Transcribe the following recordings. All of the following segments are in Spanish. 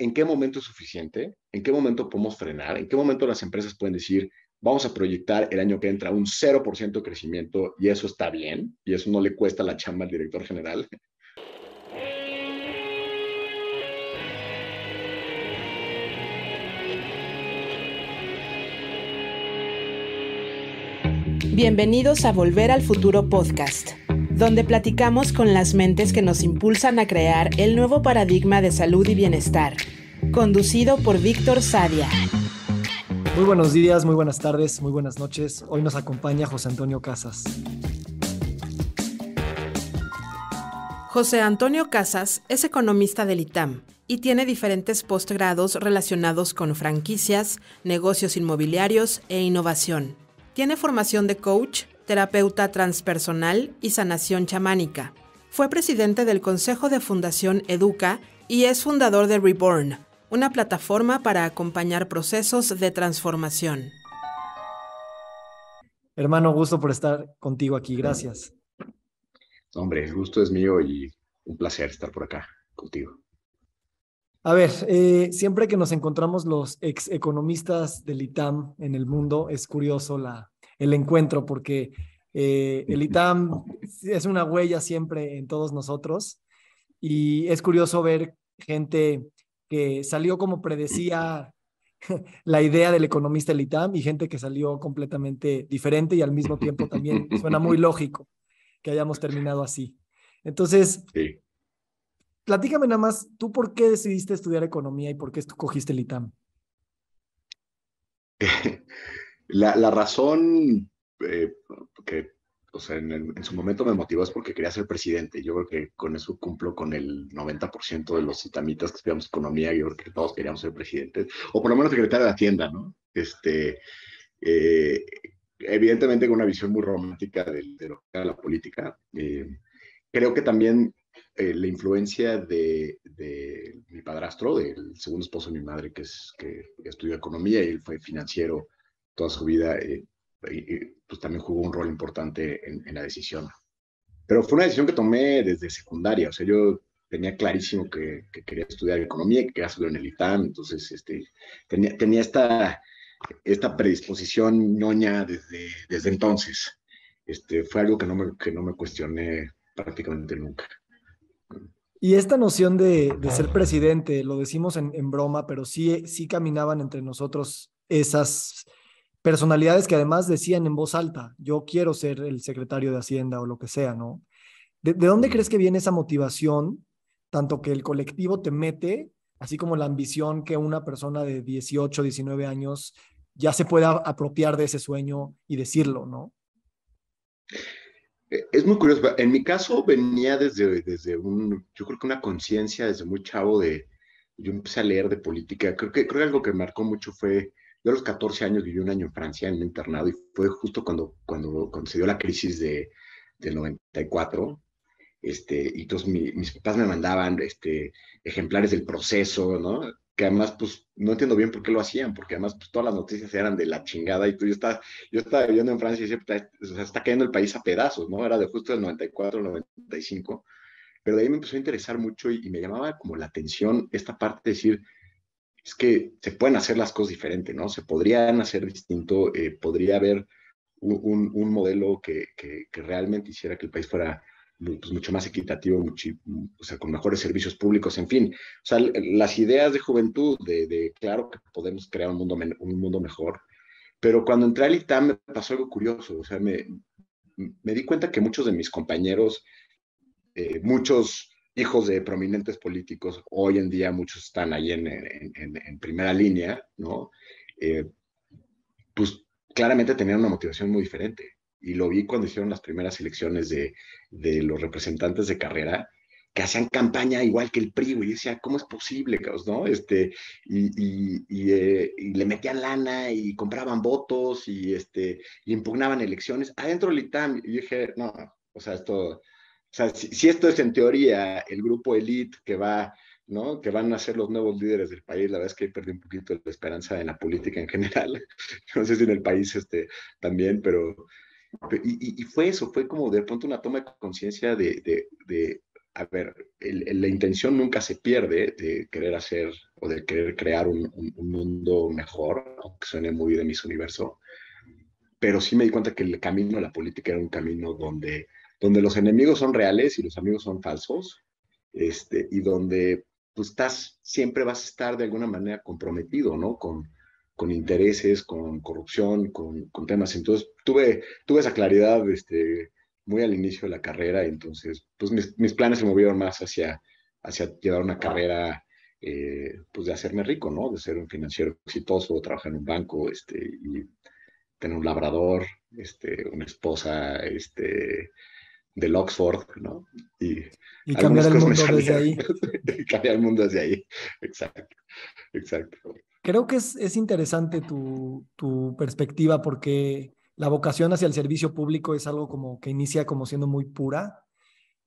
en qué momento es suficiente, en qué momento podemos frenar, en qué momento las empresas pueden decir, vamos a proyectar el año que entra un 0% de crecimiento y eso está bien, y eso no le cuesta la chamba al director general. Bienvenidos a Volver al Futuro Podcast donde platicamos con las mentes que nos impulsan a crear el nuevo paradigma de salud y bienestar, conducido por Víctor Sadia. Muy buenos días, muy buenas tardes, muy buenas noches. Hoy nos acompaña José Antonio Casas. José Antonio Casas es economista del ITAM y tiene diferentes postgrados relacionados con franquicias, negocios inmobiliarios e innovación. Tiene formación de coach, terapeuta transpersonal y sanación chamánica. Fue presidente del Consejo de Fundación Educa y es fundador de Reborn, una plataforma para acompañar procesos de transformación. Hermano, gusto por estar contigo aquí, gracias. Hombre, el gusto es mío y un placer estar por acá contigo. A ver, eh, siempre que nos encontramos los ex economistas del ITAM en el mundo, es curioso la, el encuentro, porque eh, el ITAM es una huella siempre en todos nosotros y es curioso ver gente que salió como predecía la idea del economista del ITAM y gente que salió completamente diferente y al mismo tiempo también suena muy lógico que hayamos terminado así. Entonces, platícame nada más, ¿tú por qué decidiste estudiar economía y por qué cogiste el ITAM? La, razón eh, que, en, su momento me motivó es porque quería ser presidente. Yo creo que con eso cumplo con el 90% de los itamitas que estudiamos economía. y que todos queríamos ser presidentes, o por lo menos secretario de Hacienda, ¿no? Este, eh, evidentemente con una visión muy romántica de, lo que era la política. Eh, creo que también la influencia de, de, mi padrastro, del segundo esposo de mi madre, que, es, que estudió economía y él fue financiero toda su vida, eh, pues también jugó un rol importante en, la decisión. Pero fue una decisión que tomé desde secundaria, o sea, yo tenía clarísimo que, quería estudiar economía que quería estudiar en el ITAM, entonces este, tenía, tenía esta, esta predisposición ñoña desde, desde entonces. Este, fue algo que no, me, que no me cuestioné prácticamente nunca. Y esta noción de, de ser presidente, lo decimos en, en, broma, pero sí, sí caminaban entre nosotros esas personalidades que además decían en voz alta, yo quiero ser el secretario de Hacienda o lo que sea, ¿no? ¿De, dónde crees que viene esa motivación, tanto que el colectivo te mete, así como la ambición que una persona de 18, 19 años ya se pueda apropiar de ese sueño y decirlo, ¿no? E, es muy curioso. En mi caso venía desde, desde un, yo creo que una conciencia desde muy chavo de, yo empecé a leer de política. Creo que, creo que algo que marcó mucho fue yo a los 14 años viví un año en Francia en un internado y fue justo cuando, cuando, se dio la crisis de, del 94. Este, y entonces mis papás me mandaban este, ejemplares del proceso, ¿no? Que además, pues, no entiendo bien por qué lo hacían, porque además, pues, todas las noticias eran de la chingada y tú, yo estaba, yo estaba viviendo en Francia y decía, está cayendo el país a pedazos, ¿no? Era de justo el 94 95. Pero de ahí me empezó a interesar mucho y, y me llamaba como la atención esta parte de decir, es que se pueden hacer las cosas diferentes, ¿no? Se podrían hacer distinto, eh, podría haber un, modelo que, realmente hiciera que el país fuera pues, mucho más equitativo, o sea, con mejores servicios públicos, en fin. O sea, las ideas de juventud, de, claro que podemos crear un mundo, un mundo mejor, pero cuando entré al ITAM me pasó algo curioso, o sea, me, me di cuenta que muchos de mis compañeros, eh, muchos hijos de prominentes políticos, hoy en día muchos están ahí en, primera línea, ¿no? Eh, pues claramente tenían una motivación muy diferente. Y lo vi cuando hicieron las primeras elecciones de, los representantes de carrera, que hacían campaña igual que el PRI, Y decía, ¿cómo es posible, caos, no? Este, eh, y, le metían lana y compraban votos y, este, y impugnaban elecciones adentro del ITAM. Y dije, no, o sea, esto, o sea, si, esto es en teoría el grupo elite que va, ¿no? Que van a ser los nuevos líderes del país, la verdad es que perdí un poquito la esperanza en la política en general. No sé si en el país este, también, pero... Y, fue eso, fue como de pronto una toma de conciencia de, de, a ver, la intención nunca se pierde de querer hacer o de querer crear un, mundo mejor, aunque suene muy de mis universo, pero sí me di cuenta que el camino a la política era un camino donde donde los enemigos son reales y los amigos son falsos, este, y donde pues estás, siempre vas a estar de alguna manera comprometido, Con, intereses, con corrupción, con, temas. Entonces, tuve, tuve esa claridad este, muy al inicio de la carrera, entonces, pues mis, planes se movieron más hacia, hacia llevar una carrera, eh, pues de hacerme rico, ¿no? De ser un financiero exitoso, trabajar en un banco, este, y tener un labrador, este, una esposa, este, del Oxford, ¿no? Y, cambiar el mundo desde ahí. cambiar el mundo desde ahí, exacto, exacto. Creo que es, es interesante tu, tu, perspectiva porque la vocación hacia el servicio público es algo como que inicia como siendo muy pura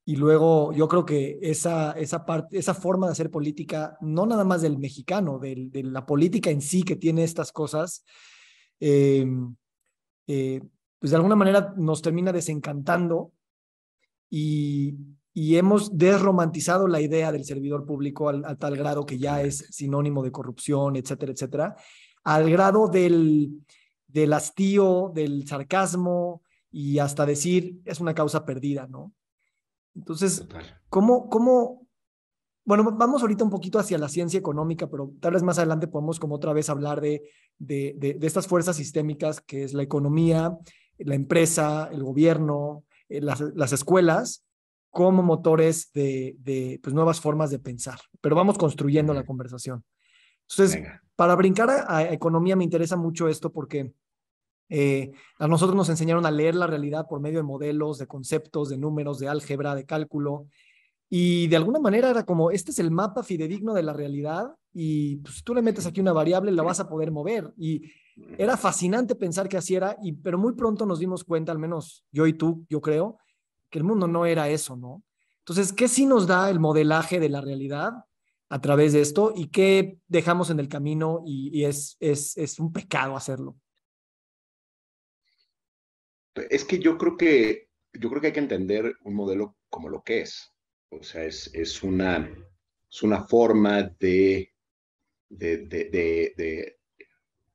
y luego yo creo que esa, esa, parte, esa forma de hacer política, no nada más del mexicano, de la política en sí que tiene estas cosas, eh, eh, pues de alguna manera nos termina desencantando y, hemos desromantizado la idea del servidor público al, tal grado que ya es sinónimo de corrupción, etcétera, etcétera, al grado del, del hastío, del sarcasmo y hasta decir es una causa perdida, ¿no? Entonces, ¿cómo, bueno, vamos ahorita un poquito hacia la ciencia económica, pero tal vez más adelante podemos como otra vez hablar de estas fuerzas sistémicas que es la economía, la empresa, el gobierno, eh, las, escuelas como motores de, pues, nuevas formas de pensar. Pero vamos construyendo la conversación. Entonces, para brincar a, economía me interesa mucho esto porque eh, a nosotros nos enseñaron a leer la realidad por medio de modelos, de conceptos, de números, de álgebra, de cálculo. Y de alguna manera era como, este es el mapa fidedigno de la realidad y pues, tú le metes aquí una variable, la vas a poder mover. Y era fascinante pensar que así era, y, pero muy pronto nos dimos cuenta, al menos yo y tú, yo creo, que el mundo no era eso, ¿no? Entonces, ¿qué sí nos da el modelaje de la realidad a través de esto y qué dejamos en el camino y, es, es, es un pecado hacerlo? Es que yo creo que yo creo que hay que entender un modelo como lo que es. O sea, es, una, es una forma de, de,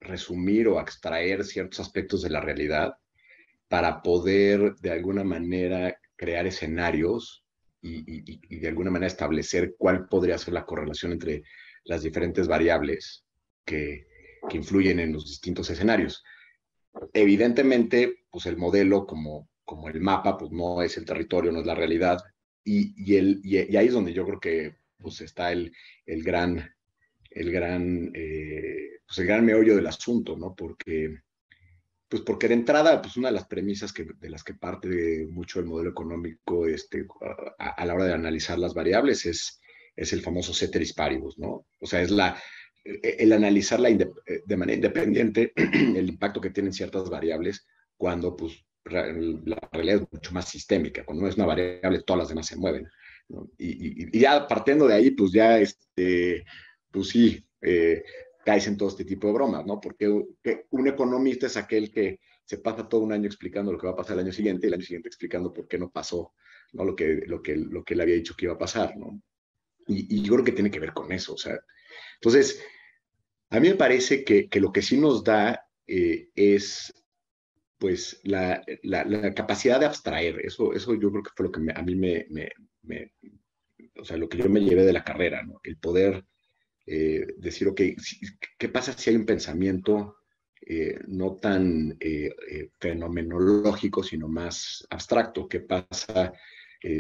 resumir o extraer ciertos aspectos de la realidad para poder de alguna manera crear escenarios y, de alguna manera establecer cuál podría ser la correlación entre las diferentes variables que, influyen en los distintos escenarios. Evidentemente, pues el modelo como, como el mapa, pues no es el territorio, no es la realidad, y, y, el, y, ahí es donde yo creo que pues, está el, el gran, el gran eh, pues, el gran meollo del asunto, ¿no? Porque, pues porque de entrada, pues una de las premisas que, de las que parte mucho el modelo económico este, a, la hora de analizar las variables es, es el famoso ceteris paribus, ¿no? O sea, es la, el analizar eh, de manera independiente el impacto que tienen ciertas variables cuando pues, la realidad es mucho más sistémica. Cuando es una variable, todas las demás se mueven. Y, ya partiendo de ahí, pues ya, este, pues sí, eh, caes en todo este tipo de bromas, ¿no? Porque un economista es aquel que se pasa todo un año explicando lo que va a pasar el año siguiente y el año siguiente explicando por qué no pasó, Lo que, lo que, lo que él había dicho que iba a pasar, ¿no? Y, yo creo que tiene que ver con eso, o sea. Entonces, a mí me parece que, que lo que sí nos da eh, es pues la, la, capacidad de abstraer, eso, eso yo creo que fue lo que a mí me, me, me, o sea, lo que yo me llevé de la carrera, ¿no? El poder eh, decir, ok, ¿qué pasa si hay un pensamiento eh, no tan eh, fenomenológico, sino más abstracto? ¿Qué pasa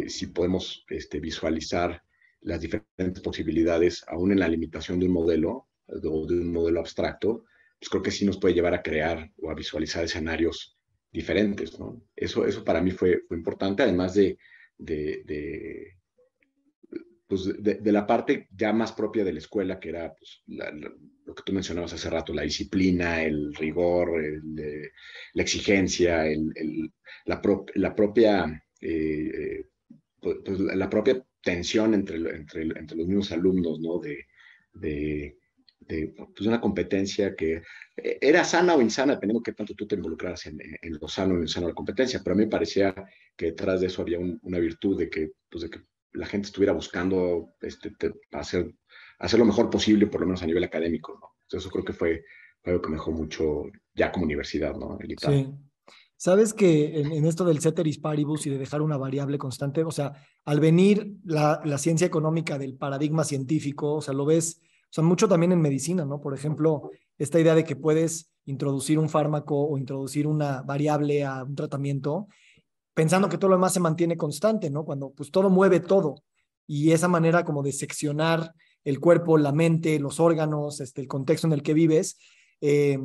si podemos este, visualizar las diferentes posibilidades, aún en la limitación de un modelo de, un modelo abstracto? Pues creo que sí nos puede llevar a crear o a visualizar escenarios diferentes, ¿no? Eso, eso para mí fue, fue importante, además de pues, de, la parte ya más propia de la escuela, que era pues, lo que tú mencionabas hace rato, la disciplina, el rigor, eh, la exigencia, la, propia... Eh, pues, la propia tensión entre, entre, los mismos alumnos, ¿no? De, una competencia que eh, era sana o insana, dependiendo de qué tanto tú te involucraras en, lo sano o insano de la competencia, pero a mí me parecía que detrás de eso había una virtud de que, de que la gente estuviera buscando este, hacer, hacer lo mejor posible, por lo menos a nivel académico, ¿no? eso creo que fue, algo que me dejó mucho ya como universidad, ¿no? sí. Sabes que en, en, esto del ceteris paribus y de dejar una variable constante, o sea, al venir la, la, ciencia económica del paradigma científico, o sea, lo ves, o sea, mucho también en medicina, ¿no? Por ejemplo, esta idea de que puedes introducir un fármaco o introducir una variable a un tratamiento pensando que todo lo demás se mantiene constante, ¿no? Cuando pues todo mueve todo y esa manera como de seccionar el cuerpo, la mente, los órganos, este, el contexto en el que vives, eh,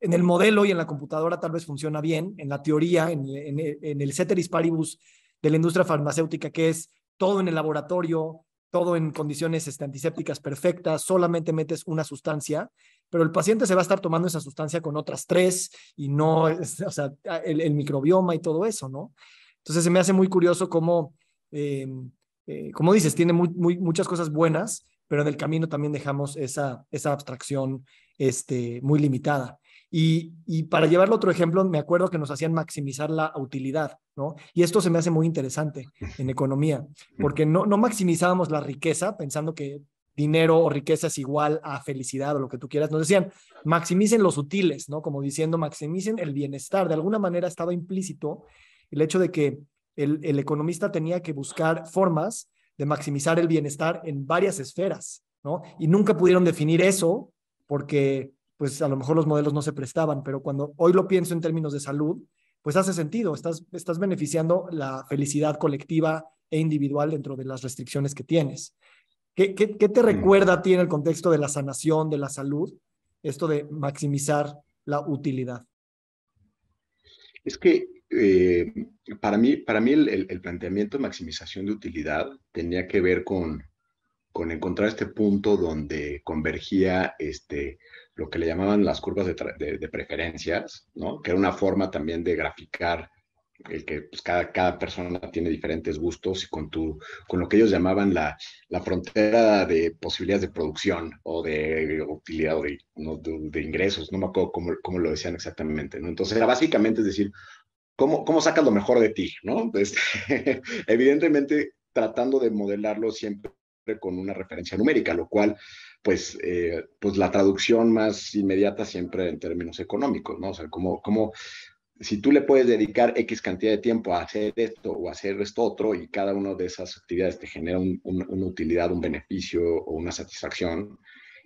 en el modelo y en la computadora tal vez funciona bien, en la teoría, en, el ceteris paribus de la industria farmacéutica, que es todo en el laboratorio, todo en condiciones este, antisépticas perfectas, solamente metes una sustancia, pero el paciente se va a estar tomando esa sustancia con otras tres y no, o sea, el, microbioma y todo eso, ¿no? Entonces se me hace muy curioso cómo, em, eh, como dices, tiene muchas cosas buenas, pero en el camino también dejamos esa, abstracción este, muy limitada. Y, para llevarlo otro ejemplo, me acuerdo que nos hacían maximizar la utilidad, ¿no? Y esto se me hace muy interesante en economía, porque no, no maximizábamos la riqueza pensando que dinero o riqueza es igual a felicidad o lo que tú quieras. Nos decían, maximicen los sutiles, ¿no? Como diciendo, maximicen el bienestar. De alguna manera estaba implícito el hecho de que el, economista tenía que buscar formas de maximizar el bienestar en varias esferas, ¿no? Y nunca pudieron definir eso porque pues a lo mejor los modelos no se prestaban, pero cuando hoy lo pienso en términos de salud, pues hace sentido, estás, estás beneficiando la felicidad colectiva e individual dentro de las restricciones que tienes. ¿Qué, te mm. recuerda a ti en el contexto de la sanación, de la salud, esto de maximizar la utilidad? Es que eh, para mí, para mí el, planteamiento de maximización de utilidad tenía que ver con, encontrar este punto donde convergía este, lo que le llamaban las curvas de, preferencias, que era una forma también de graficar el que pues, cada, cada persona tiene diferentes gustos y con, tu, con lo que ellos llamaban la, la frontera de posibilidades de producción o de utilidad o de, ingresos, no me acuerdo cómo, cómo lo decían exactamente. ¿no? Entonces, era básicamente es decir, ¿cómo, ¿cómo sacas lo mejor de ti? ¿no? evidentemente, tratando de modelarlo siempre con una referencia numérica, lo cual, pues, eh, pues la traducción más inmediata siempre en términos económicos, ¿no? O sea, como cómo si tú le puedes dedicar X cantidad de tiempo a hacer esto o hacer esto otro y cada una de esas actividades te genera una utilidad, un beneficio o una satisfacción,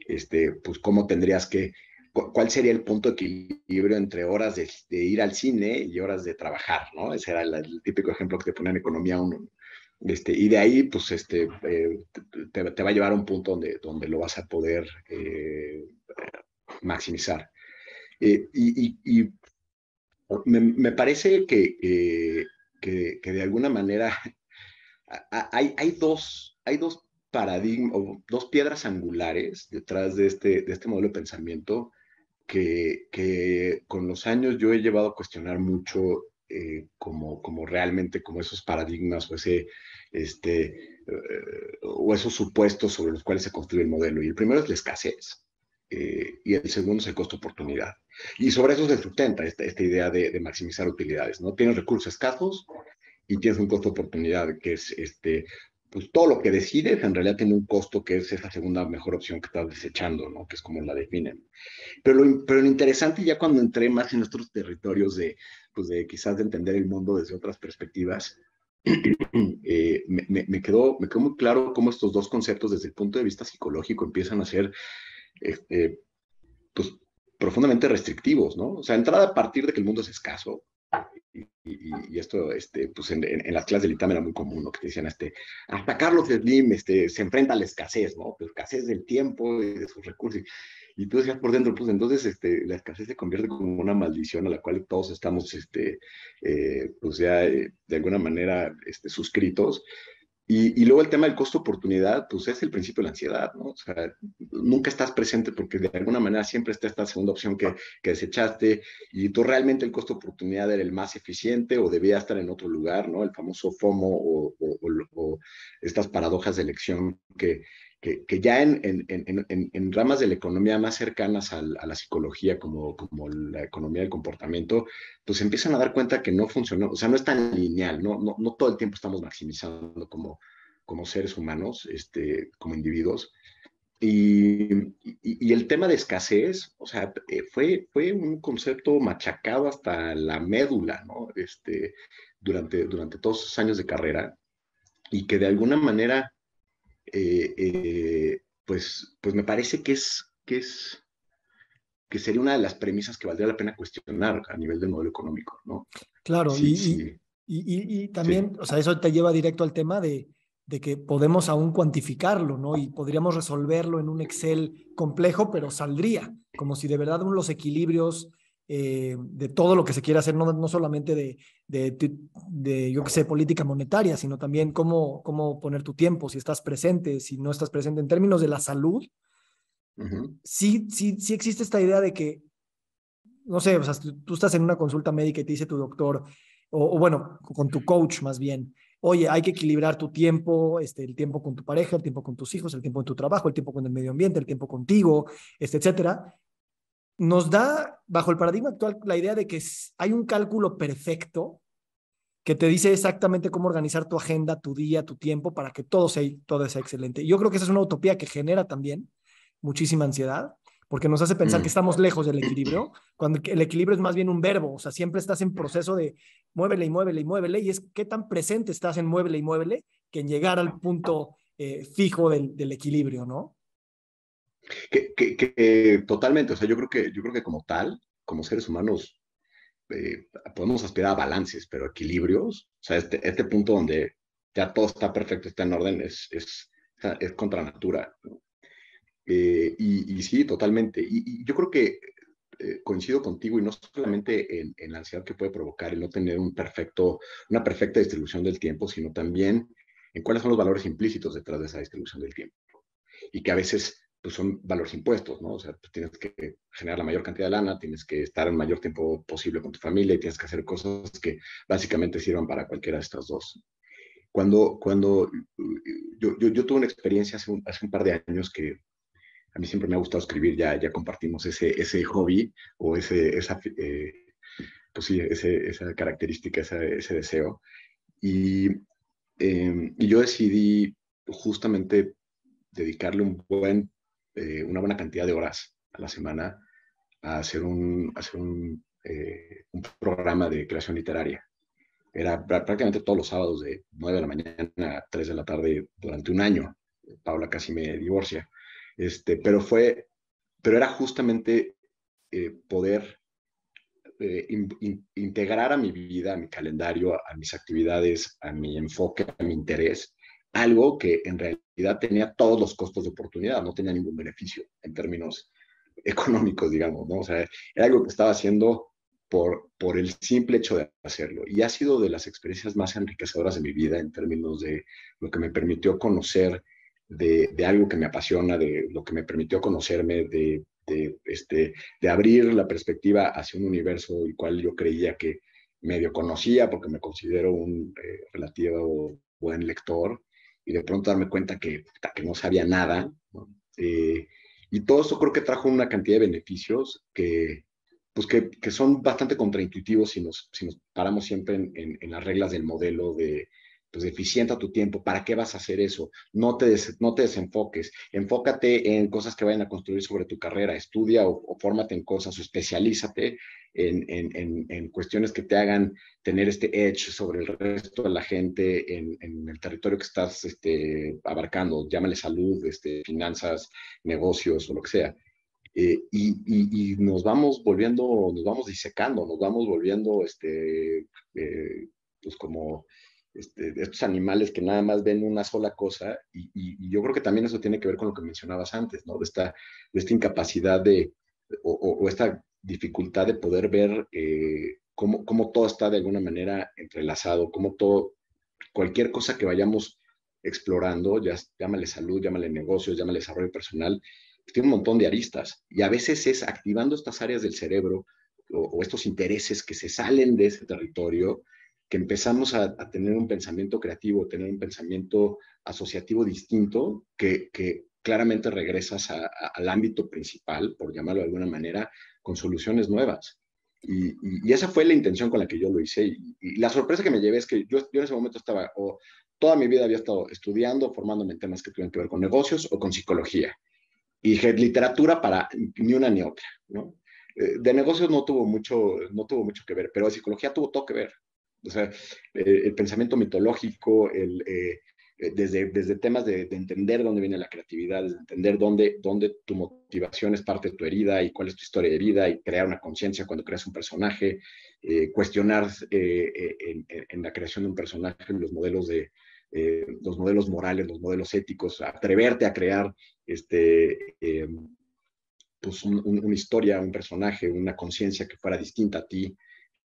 este, pues cómo tendrías que, cuál sería el punto de equilibrio entre horas de, ir al cine y horas de trabajar, ¿no? Ese era el, típico ejemplo que te ponía en Economía 1. Este, y de ahí, pues, este, eh, te, te, va a llevar a un punto donde, donde lo vas a poder eh, maximizar. Eh, y, y me, parece eh, que, de alguna manera hay, dos, hay dos paradigmas, dos piedras angulares detrás de este, este modelo de pensamiento que, con los años yo he llevado a cuestionar mucho eh, como, realmente como esos paradigmas o ese este eh, o esos supuestos sobre los cuales se construye el modelo y el primero es la escasez eh, y el segundo es el costo-oportunidad. Y sobre eso se sustenta esta, idea de, maximizar utilidades, ¿no? Tienes recursos escasos y tienes un costo-oportunidad que es, este, pues todo lo que decides en realidad tiene un costo que es esa segunda mejor opción que estás desechando, ¿no? Que es como la definen. Pero lo, pero lo interesante ya cuando entré más en nuestros territorios de, pues de quizás de entender el mundo desde otras perspectivas, eh, me, quedó, me quedó muy claro cómo estos dos conceptos desde el punto de vista psicológico empiezan a ser este, pues, profundamente restrictivos, ¿no? O sea, entrada a partir de que el mundo es escaso, y, esto, este, pues en, las clases del ITAM era muy común, lo Que te decían, este, hasta Carlos Slim este, se enfrenta a la escasez, ¿no? La escasez del tiempo y de sus recursos. Y tú decías por dentro, pues entonces este, la escasez se convierte como una maldición a la cual todos estamos, este, eh, pues ya eh, de alguna manera este, suscritos. Y, luego el tema del costo-oportunidad, pues es el principio de la ansiedad, ¿no? O sea, nunca estás presente porque de alguna manera siempre está esta segunda opción que, que desechaste y tú realmente el costo-oportunidad era el más eficiente o debía estar en otro lugar, ¿no? El famoso FOMO o estas paradojas de elección que, que, ya en, ramas de la economía más cercanas a, la psicología, como, la economía del comportamiento, pues empiezan a dar cuenta que no funciona o sea, no es tan lineal, no, no, todo el tiempo estamos maximizando como, como seres humanos, este, como individuos. Y, el tema de escasez, o sea, eh, fue, fue un concepto machacado hasta la médula, este, durante, durante todos esos años de carrera, y que de alguna manera eh, eh, pues, pues me parece que es, que es que sería una de las premisas que valdría la pena cuestionar a nivel del modelo económico, ¿no? Claro, y, también, o sea, eso te lleva directo al tema de, de que podemos aún cuantificarlo, ¿no? Y podríamos resolverlo en un Excel complejo, pero saldría, como si de verdad los equilibrios eh, de todo lo que se quiere hacer, no, solamente de, yo que sé, política monetaria, sino también cómo, cómo poner tu tiempo, si estás presente, si no estás presente. En términos de la salud, sí, existe esta idea de que, no sé, o sea, tú estás en una consulta médica y te dice tu doctor, o, bueno, con tu coach más bien, oye, hay que equilibrar tu tiempo, este, el tiempo con tu pareja, el tiempo con tus hijos, el tiempo en tu trabajo, el tiempo con el medio ambiente, el tiempo contigo, este, etcétera nos da, bajo el paradigma actual, la idea de que hay un cálculo perfecto que te dice exactamente cómo organizar tu agenda, tu día, tu tiempo, para que todo sea, todo sea excelente. Yo creo que esa es una utopía que genera también muchísima ansiedad, porque nos hace pensar que mm. estamos lejos del equilibrio, cuando el equilibrio es más bien un verbo, o sea, siempre estás en proceso de muévele y muévele y muévele, y es qué tan presente estás en muévele y muévele que en llegar al punto eh, fijo del, equilibrio, ¿no? Que, que, totalmente, o sea, yo creo que, yo creo que como tal, como seres humanos, eh, podemos aspirar a balances, pero equilibrios, o sea, este, este punto donde ya todo está perfecto, está en orden, es, es, es contra natura. Eh, y, sí, totalmente. Y, yo creo que eh, coincido contigo y no solamente en, la ansiedad que puede provocar el no tener un perfecto, una perfecta distribución del tiempo, sino también en cuáles son los valores implícitos detrás de esa distribución del tiempo. Y que a veces pues son valores impuestos, ¿no? O sea, tienes que generar la mayor cantidad de lana, tienes que estar el mayor tiempo posible con tu familia y tienes que hacer cosas que básicamente sirvan para cualquiera de estas dos. Cuando, cuando yo, yo, tuve una experiencia hace un, hace un, par de años que a mí siempre me ha gustado escribir, ya, ya compartimos ese, ese hobby o ese, esa, eh, pues sí, esa característica, ese, ese deseo. Y, em, y yo decidí justamente dedicarle un buen eh, una buena cantidad de horas a la semana a hacer un, eh, un, programa de creación literaria. Era prácticamente todos los sábados de 9 de la mañana a 3 de la tarde durante un año. Paula casi me divorcia. Este, pero fue, pero era justamente eh, poder integrar a mi vida, a mi calendario, a, mis actividades, a mi enfoque, a mi interés, algo que en realidad tenía todos los costos de oportunidad, no tenía ningún beneficio en términos económicos, digamos, ¿no? O sea, era algo que estaba haciendo por, por el simple hecho de hacerlo. Y ha sido de las experiencias más enriquecedoras de mi vida en términos de lo que me permitió conocer de, algo que me apasiona, de lo que me permitió conocerme, de, este, de abrir la perspectiva hacia un universo el cual yo creía que medio conocía porque me considero un eh, relativo buen lector, y de pronto darme cuenta que, que no sabía nada. Eh, y todo eso creo que trajo una cantidad de beneficios que, pues que, son bastante contraintuitivos si nos, si nos paramos siempre en, las reglas del modelo de pues eficienta tu tiempo, ¿para qué vas a hacer eso? No te, no te desenfoques, enfócate en cosas que vayan a construir sobre tu carrera, estudia o, fórmate en cosas o especialízate en, cuestiones que te hagan tener este edge sobre el resto de la gente en, el territorio que estás este, abarcando, llámale salud, este, finanzas, negocios o lo que sea. Eh, y, nos vamos volviendo, nos vamos disecando, nos vamos volviendo, este, eh, pues como este, estos animales que nada más ven una sola cosa, y, yo creo que también eso tiene que ver con lo que mencionabas antes, ¿no? De esta, incapacidad de, o, esta dificultad de poder ver eh, cómo, todo está de alguna manera entrelazado, cómo todo, cualquier cosa que vayamos explorando, ya, llámale salud, llámale negocios, llámale desarrollo personal, tiene un montón de aristas. Y a veces es activando estas áreas del cerebro o estos intereses que se salen de ese territorio que empezamos a, tener un pensamiento creativo, tener un pensamiento asociativo distinto, que, claramente regresas al ámbito principal, por llamarlo de alguna manera, con soluciones nuevas. Y, esa fue la intención con la que yo lo hice. Y, la sorpresa que me llevé es que yo, yo en ese momento estaba, o toda mi vida había estado estudiando, formándome en temas que tuvieran que ver con negocios o con psicología. Y dije, literatura para ni una ni otra, ¿no? Eh, de negocios no tuvo mucho, no tuvo mucho que ver, pero de psicología tuvo todo que ver. O sea, eh, el pensamiento mitológico, eh, eh, desde, temas de, entender dónde viene la creatividad, de entender dónde, tu motivación es parte de tu herida y cuál es tu historia de vida y crear una conciencia cuando creas un personaje, cuestionar en, la creación de un personaje los modelos de, los modelos morales, los modelos éticos, atreverte a crear este, pues, una historia, un personaje, una conciencia que fuera distinta a ti,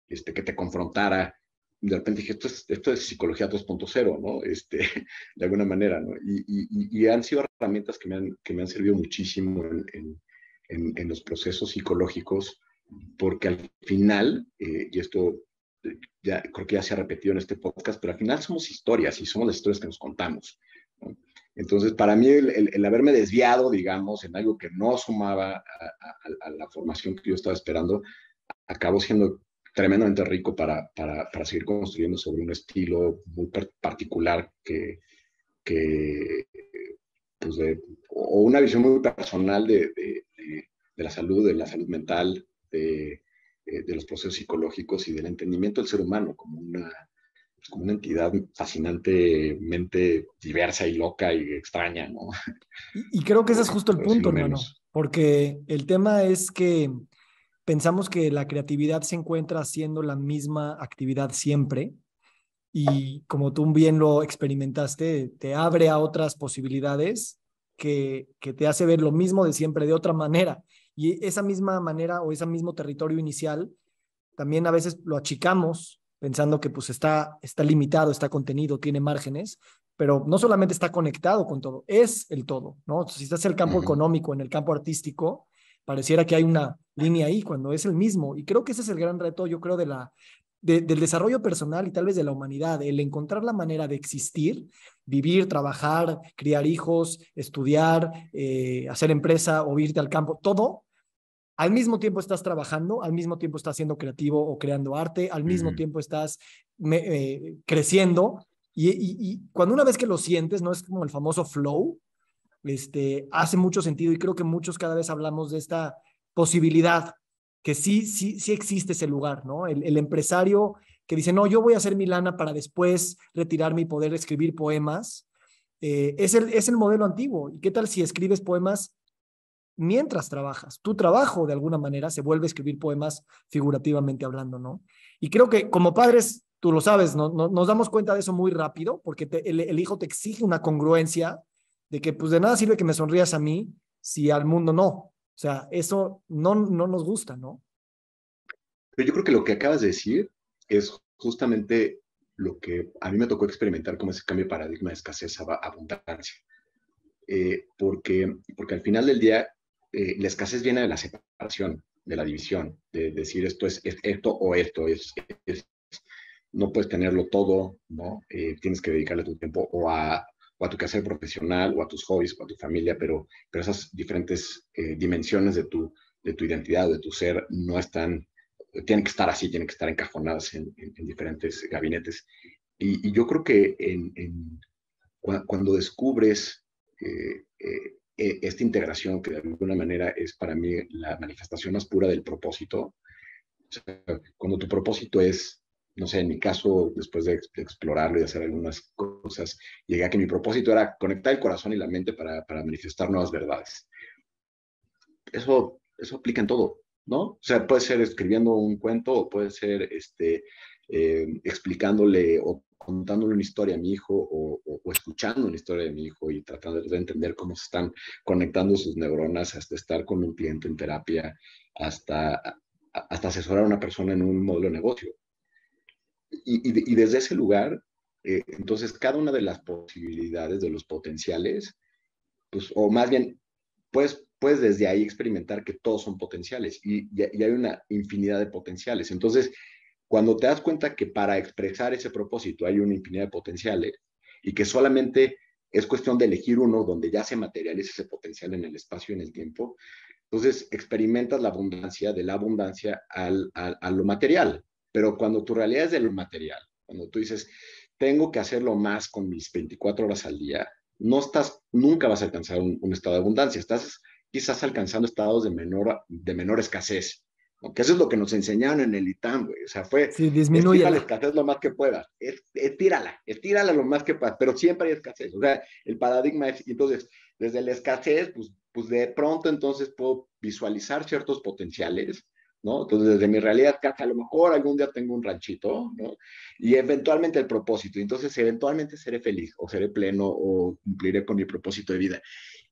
este, que te confrontara, de repente dije, esto es, esto es psicología 2.0, ¿no? Este, de alguna manera, ¿no? Y, han sido herramientas que me han, que me han servido muchísimo en, en, los procesos psicológicos, porque al final, eh, y esto eh, ya, creo que ya se ha repetido en este podcast, pero al final somos historias y somos las historias que nos contamos. Entonces, para mí, el, haberme desviado, digamos, en algo que no sumaba a, a la formación que yo estaba esperando, acabó siendo tremendamente rico para, seguir construyendo sobre un estilo muy particular que, pues o una visión muy personal de, la salud, de la salud mental, eh, de, los procesos psicológicos y del entendimiento del ser humano como una, pues, una entidad fascinantemente diversa y loca y extraña, ¿no? Y, y creo que ese es justo el punto, hermano, porque el tema es que pensamos que la creatividad se encuentra haciendo la misma actividad siempre y como tú bien lo experimentaste, te abre a otras posibilidades que, que te hace ver lo mismo de siempre de otra manera. Y esa misma manera o ese mismo territorio inicial, también a veces lo achicamos pensando que pues está, está limitado, está contenido, tiene márgenes, pero no solamente está conectado con todo, es el todo, ¿no? si estás en el campo económico, en el campo artístico, Pareciera que hay una línea ahí cuando es el mismo. Y creo que ese es el gran reto, yo creo, de la, del desarrollo personal y tal vez de la humanidad, el encontrar la manera de existir, vivir, trabajar, criar hijos, estudiar, eh, hacer empresa o irte al campo, todo. Al mismo tiempo estás trabajando, al mismo tiempo estás siendo creativo o creando arte, al mismo tiempo estás eh, creciendo. y cuando una vez que lo sientes, no es como el famoso flow, este, hace mucho sentido y creo que muchos cada vez hablamos de esta posibilidad, que sí, sí, sí existe ese lugar, ¿no? El, empresario que dice, no, yo voy a hacer mi lana para después retirarme y poder escribir poemas, eh, es, el, modelo antiguo. ¿Y qué tal si escribes poemas mientras trabajas? Tu trabajo, de alguna manera, se vuelve a escribir poemas figurativamente hablando, ¿no? Y creo que como padres tú lo sabes, ¿no? nos damos cuenta de eso muy rápido porque el, hijo te exige una congruencia de que pues de nada sirve que me sonrías a mí si al mundo no. O sea, eso no, no nos gusta, ¿no? Pero yo creo que lo que acabas de decir es justamente lo que a mí me tocó experimentar como ese cambio de paradigma de escasez a abundancia. Eh, porque, porque al final del día, eh, la escasez viene de la separación, de la división, de decir esto es, esto o esto, es, no puedes tenerlo todo, ¿no? Eh, tienes que dedicarle tu tiempo o a o a tu quehacer profesional, o a tus hobbies, o a tu familia, pero, pero esas diferentes eh, dimensiones de tu, de tu identidad, de tu ser, no están, tienen que estar así, tienen que estar encajonadas en, diferentes gabinetes. Y, yo creo que en, cuando descubres eh, eh, e, esta integración, que de alguna manera es para mí la manifestación más pura del propósito, cuando tu propósito es no sé, en mi caso, después de, explorarlo y hacer algunas cosas, llegué a que mi propósito era conectar el corazón y la mente para, manifestar nuevas verdades. Eso, eso aplica en todo, ¿no? O sea, puede ser escribiendo un cuento o puede ser este, em, explicándole o contándole una historia a mi hijo o, escuchando una historia de mi hijo y tratando de entender cómo se están conectando sus neuronas hasta estar con un cliente en terapia, hasta, hasta asesorar a una persona en un modelo de negocio y, desde ese lugar, eh, entonces cada una de las posibilidades, de los potenciales, pues, o más bien, puedes, puedes desde ahí experimentar que todos son potenciales y, hay una infinidad de potenciales. Entonces, cuando te das cuenta que para expresar ese propósito hay una infinidad de potenciales y que solamente es cuestión de elegir uno donde ya se materialice ese potencial en el espacio y en el tiempo. Entonces, experimentas la abundancia de la abundancia a lo material. Pero cuando tu realidad es de lo material, cuando tú dices, tengo que hacerlo más con mis 24 horas al día, no estás, nunca vas a alcanzar un, estado de abundancia, estás quizás alcanzando estados de menor, de menor escasez. Aunque eso es lo que nos enseñaron en el ITAM, güey. O sea, fue. Sí, disminuye. la escasez lo más que puedas. Estírala, estírala lo más que puedas, pero siempre hay escasez. O sea, el paradigma es. Entonces, desde la escasez, pues, pues de pronto entonces puedo visualizar ciertos potenciales entonces, desde mi realidad, a lo mejor algún día tengo un ranchito, Y eventualmente el propósito. Entonces, eventualmente seré feliz o seré pleno o cumpliré con mi propósito de vida.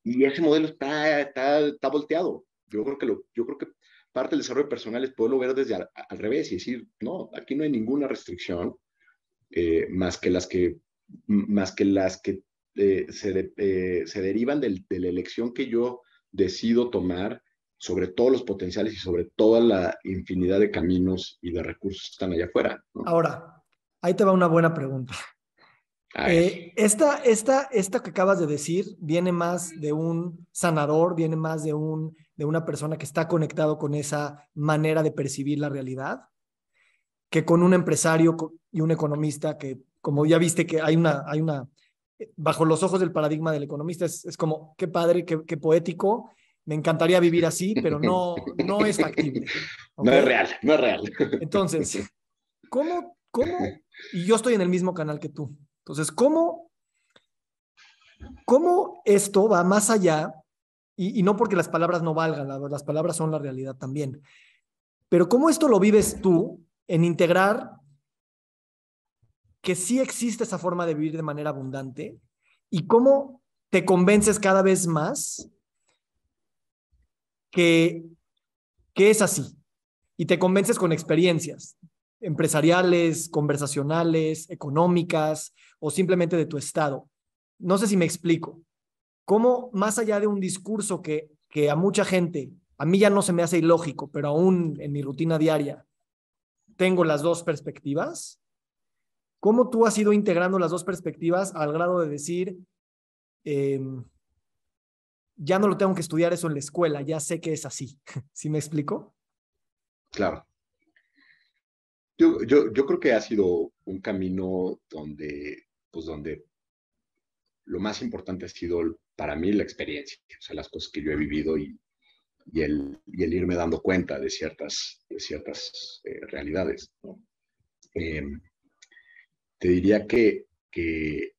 Y ese modelo está, está, volteado. Yo creo, que yo creo que parte del desarrollo personal es poderlo ver desde al, revés y decir, no, aquí no hay ninguna restricción eh, más que las que, más que, las que eh, se, eh, se, derivan del, de la elección que yo decido tomar sobre todos los potenciales y sobre toda la infinidad de caminos y de recursos que están allá afuera. Ahora, ahí te va una buena pregunta. Eh, esta, esta, esta que acabas de decir viene más de un sanador, viene más de, un, de una persona que está conectado con esa manera de percibir la realidad, que con un empresario y un economista que, como ya viste que hay una, hay una eh, bajo los ojos del paradigma del economista, es, como, qué padre, qué poético, me encantaría vivir así, pero no, no es factible. No es real, no es real. Entonces, ¿cómo, cómo? Y yo estoy en el mismo canal que tú. Entonces, ¿cómo, cómo esto va más allá? Y, no porque las palabras no valgan, las palabras son la realidad también. Pero ¿cómo esto lo vives tú en integrar que sí existe esa forma de vivir de manera abundante? ¿Y cómo te convences cada vez más que, que es así y te convences con experiencias empresariales, conversacionales, económicas o simplemente de tu estado. No sé si me explico. ¿Cómo más allá de un discurso que, que a mucha gente, a mí ya no se me hace ilógico, pero aún en mi rutina diaria, tengo las dos perspectivas? ¿Cómo tú has ido integrando las dos perspectivas al grado de decir, em, ya no lo tengo que estudiar eso en la escuela, ya sé que es así. ¿Sí me explico? Claro. Yo, yo, creo que ha sido un camino donde, pues donde lo más importante ha sido para mí la experiencia, o sea, las cosas que yo he vivido y, el, irme dando cuenta de ciertas, ciertas eh, realidades. Em, te diría que, que,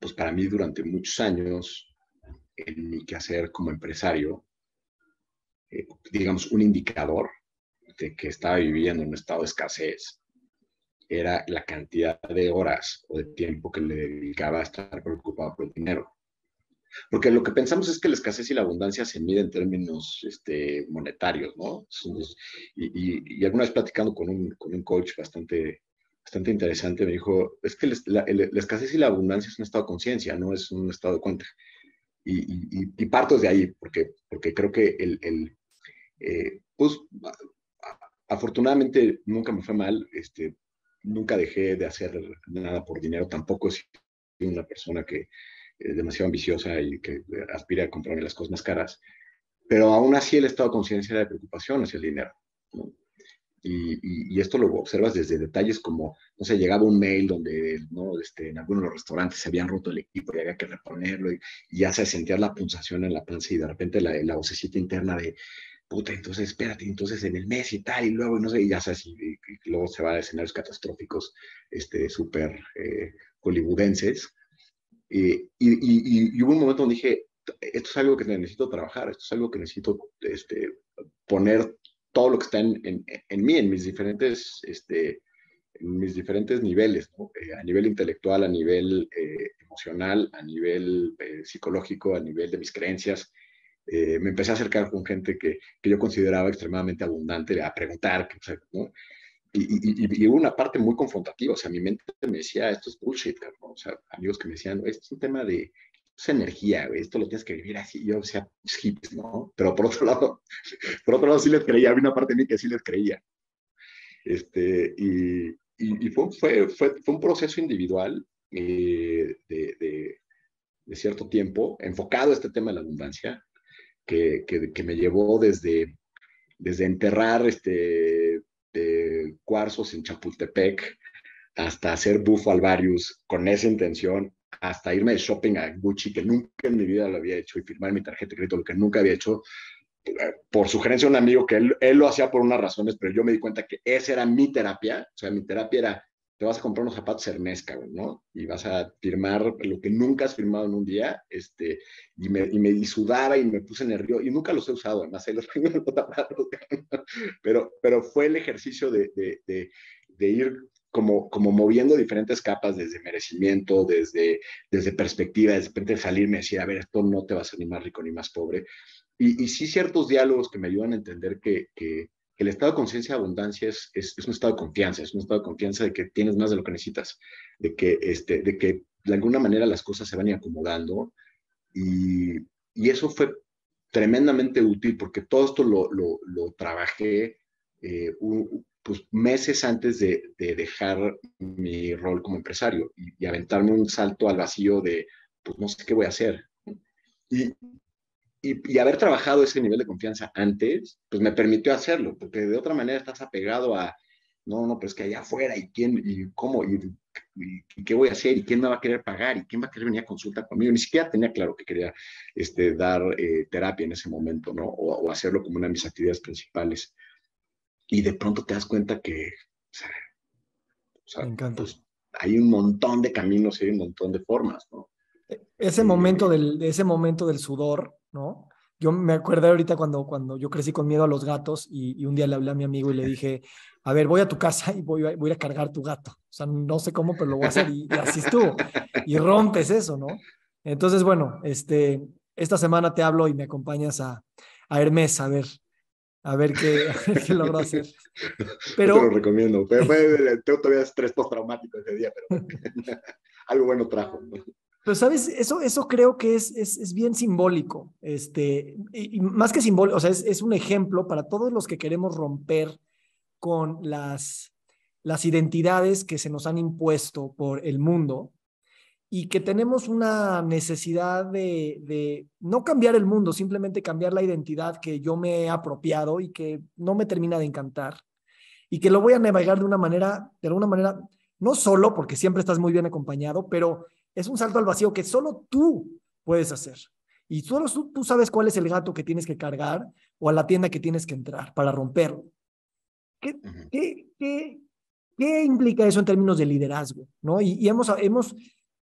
pues para mí durante muchos años, en mi quehacer como empresario, eh, digamos, un indicador de que estaba viviendo en un estado de escasez era la cantidad de horas o de tiempo que le dedicaba a estar preocupado por el dinero. Porque lo que pensamos es que la escasez y la abundancia se miden en términos este, monetarios, ¿no? Y, alguna vez platicando con un, con un coach bastante, bastante interesante, me dijo, es que la, la escasez y la abundancia es un estado de conciencia, no es un estado de cuenta y, y, parto de ahí, porque, porque creo que el, eh, pues, afortunadamente nunca me fue mal, este, nunca dejé de hacer nada por dinero, tampoco soy una persona que es eh, demasiado ambiciosa y que aspira a comprarme las cosas más caras, pero aún así el estado de conciencia era de preocupación hacia el dinero. Y, esto lo observas desde detalles como, no sé, llegaba un mail donde ¿no? este, en algunos de los restaurantes se habían roto el equipo y había que reponerlo y, ya se sentía la punzación en la panza y de repente la, la vocecita interna de, puta, entonces espérate, entonces en el mes y tal, y luego, no sé, y ya sabes, y, luego se va a escenarios catastróficos, este, súper eh, hollywoodenses. y, hubo un momento donde dije, esto es algo que necesito trabajar, esto es algo que necesito este, poner todo lo que está en, en, mí, en mis diferentes, este, en mis diferentes niveles, eh, a nivel intelectual, a nivel eh, emocional, a nivel eh, psicológico, a nivel de mis creencias. me empecé a acercar con gente que, que yo consideraba extremadamente abundante, a preguntar, pues, y, y, y, hubo una parte muy confrontativa, o sea, mi mente me decía, esto es bullshit, o sea, amigos que me decían, esto es un tema de es energía, esto lo tienes que vivir así, yo, o sea, hip, ¿no? Pero por otro lado, por otro lado sí les creía, había una parte de mí que sí les creía. Este, y, y, fue, fue, fue, un proceso individual eh, de, de, cierto tiempo, enfocado a este tema de la abundancia, que, que, me llevó desde, desde enterrar este, de cuarzos en Chapultepec hasta hacer bufo alvarius con esa intención hasta irme de shopping a Gucci, que nunca en mi vida lo había hecho, y firmar mi tarjeta de crédito, lo que nunca había hecho, eh, por sugerencia de un amigo que él, él, lo hacía por unas razones, pero yo me di cuenta que esa era mi terapia, o sea, mi terapia era, te vas a comprar unos zapatos Hermes, cabrón, ¿no? Y vas a firmar lo que nunca has firmado en un día, este, y me, y me y sudaba y me puse nervioso, y nunca los he usado, además, los tengo pero, pero fue el ejercicio de, de, de, de ir como, como moviendo diferentes capas desde merecimiento, desde, desde perspectiva, de repente salirme y decir, a ver, esto no te vas a hacer ni más rico ni más pobre. Y, y sí ciertos diálogos que me ayudan a entender que, que el estado de conciencia de abundancia es, es, un estado de confianza, es un estado de confianza de que tienes más de lo que necesitas, de que, este, de, que de alguna manera las cosas se van acomodando. Y, y eso fue tremendamente útil porque todo esto lo, lo, trabajé eh, un, pues meses antes de, de dejar mi rol como empresario y, aventarme un salto al vacío de, pues no sé qué voy a hacer. Y, y, haber trabajado ese nivel de confianza antes, pues me permitió hacerlo, porque de otra manera estás apegado a, no, no, pero es que allá afuera, ¿y quién, y cómo, y, qué voy a hacer, y quién me va a querer pagar, y quién va a querer venir a consulta conmigo. Ni siquiera tenía claro que quería este, dar eh, terapia en ese momento, ¿no? O, o, hacerlo como una de mis actividades principales y de pronto te das cuenta que o sea, pues, hay un montón de caminos y hay un montón de formas, ¿no? E, ese eh, momento del, ese momento del sudor, ¿no? Yo me acuerdo ahorita cuando, cuando yo crecí con miedo a los gatos y, un día le hablé a mi amigo y le dije, a ver, voy a tu casa y voy, voy a cargar tu gato. O sea, no sé cómo, pero lo voy a hacer y, y así estuvo. Y rompes eso, ¿no? Entonces, bueno, este, esta semana te hablo y me acompañas a, a Hermes a ver a ver qué, logró hacer. Pero, te lo recomiendo. Pero, tengo todavía estrés postraumático ese día, pero algo bueno trajo. Pero, ¿sabes? Eso, eso creo que es, es, bien simbólico. Este, más que simbólico, o sea, es, un ejemplo para todos los que queremos romper con las, las identidades que se nos han impuesto por el mundo y que tenemos una necesidad de, no cambiar el mundo, simplemente cambiar la identidad que yo me he apropiado y que no me termina de encantar y que lo voy a navegar de una manera, de alguna manera, no solo porque siempre estás muy bien acompañado, pero es un salto al vacío que solo tú puedes hacer. Y solo tú, sabes cuál es el gato que tienes que cargar o a la tienda que tienes que entrar para romperlo. ¿Qué, qué, qué, implica eso en términos de liderazgo? ¿no? Y, y, hemos, hemos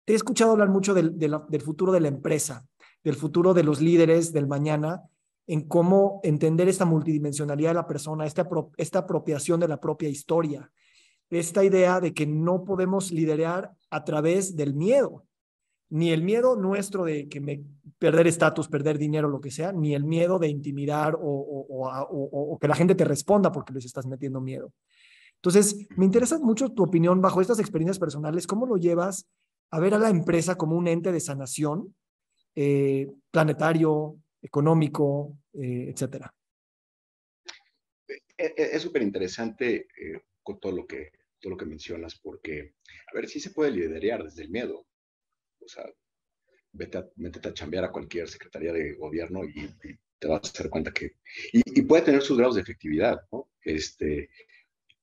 te He escuchado hablar mucho del, futuro de la empresa, del futuro de los líderes del mañana, en cómo entender esta multidimensionalidad de la persona, este esta, apropiación de la propia historia, esta idea de que no podemos liderar a través del miedo, ni el miedo nuestro de que me perder estatus, perder dinero, lo que sea, ni el miedo de intimidar o, o, que la gente te responda porque les estás metiendo miedo. Entonces, me interesa mucho tu opinión bajo estas experiencias personales, cómo lo llevas a ver a la empresa como un ente de sanación eh, planetario, económico, eh, etcétera. E, e, es súper interesante eh, con todo lo, que, todo lo que mencionas, porque, a ver, si se puede liderar desde el miedo. O sea, vete a, métete a chambear a cualquier secretaría de gobierno y, te vas a dar cuenta que... Y, puede tener sus grados de efectividad, ¿no? Este,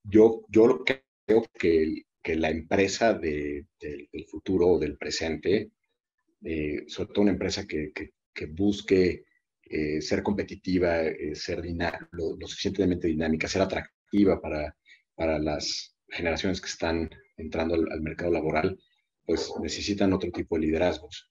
yo, yo creo que el, que la empresa del futuro o del presente, eh, sobre todo una empresa que, busque eh, ser competitiva, eh, ser lo, suficientemente dinámica, ser atractiva para, para las generaciones que están entrando al, mercado laboral, pues necesitan otro tipo de liderazgos.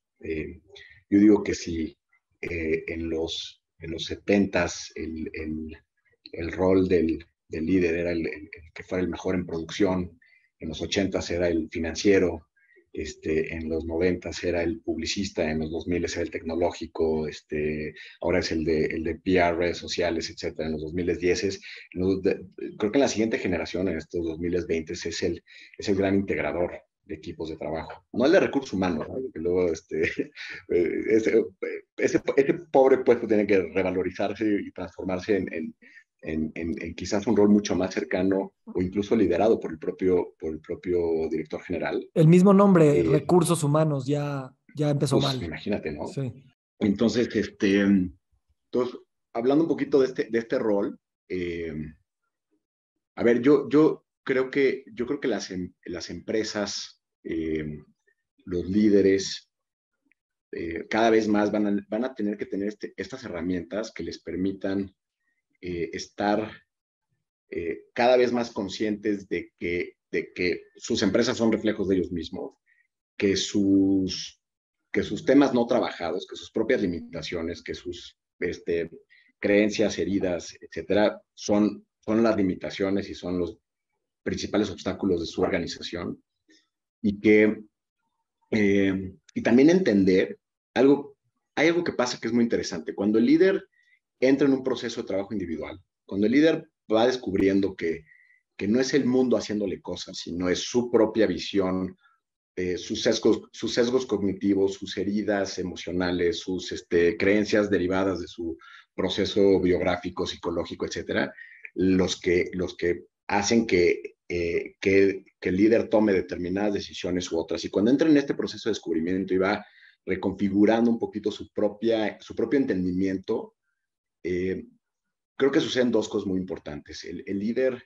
yo digo que si en los, los 70s el, rol del, líder era el, que fuera el mejor en producción, en los 80 era el financiero, este, en los 90 era el publicista, en los 2000 era el tecnológico, este, ahora es el de, el PR, redes sociales, etc. En los 2010, s creo que en la siguiente generación, en estos 2020, es el, es el gran integrador de equipos de trabajo. No el de recursos humanos, ¿no? que luego este, eh, ese, eh, este pobre puesto tiene que revalorizarse y transformarse en, en, quizás un rol mucho más cercano o incluso liderado por el propio, por el propio director general. El mismo nombre, eh, recursos humanos, ya, ya empezó pues, mal. Imagínate, ¿no? Sí. Entonces, este, hablando un poquito de este, de este rol, eh, a ver, yo, yo, creo que, yo creo que las, em, las empresas, eh, los líderes, cada vez más van a, tener que tener este, estas herramientas que les permitan eh, estar eh, cada vez más conscientes de que, de que sus empresas son reflejos de ellos mismos, que sus, que sus temas no trabajados, que sus propias limitaciones, que sus este, creencias, heridas, etcétera, son, son las limitaciones y son los principales obstáculos de su organización. Y que, eh, y también entender algo, hay algo que pasa que es muy interesante. Cuando el líder entra en un proceso de trabajo individual. Cuando el líder va descubriendo que, no es el mundo haciéndole cosas, sino es su propia visión, eh, sus, sesgos, sus sesgos cognitivos, sus heridas emocionales, sus este, creencias derivadas de su proceso biográfico, psicológico, etcétera, los que, los que hacen eh, que, que, el líder tome determinadas decisiones u otras. Y cuando entra en este proceso de descubrimiento y va reconfigurando un poquito su, propia, su propio entendimiento, eh, creo que suceden dos cosas muy importantes. El, líder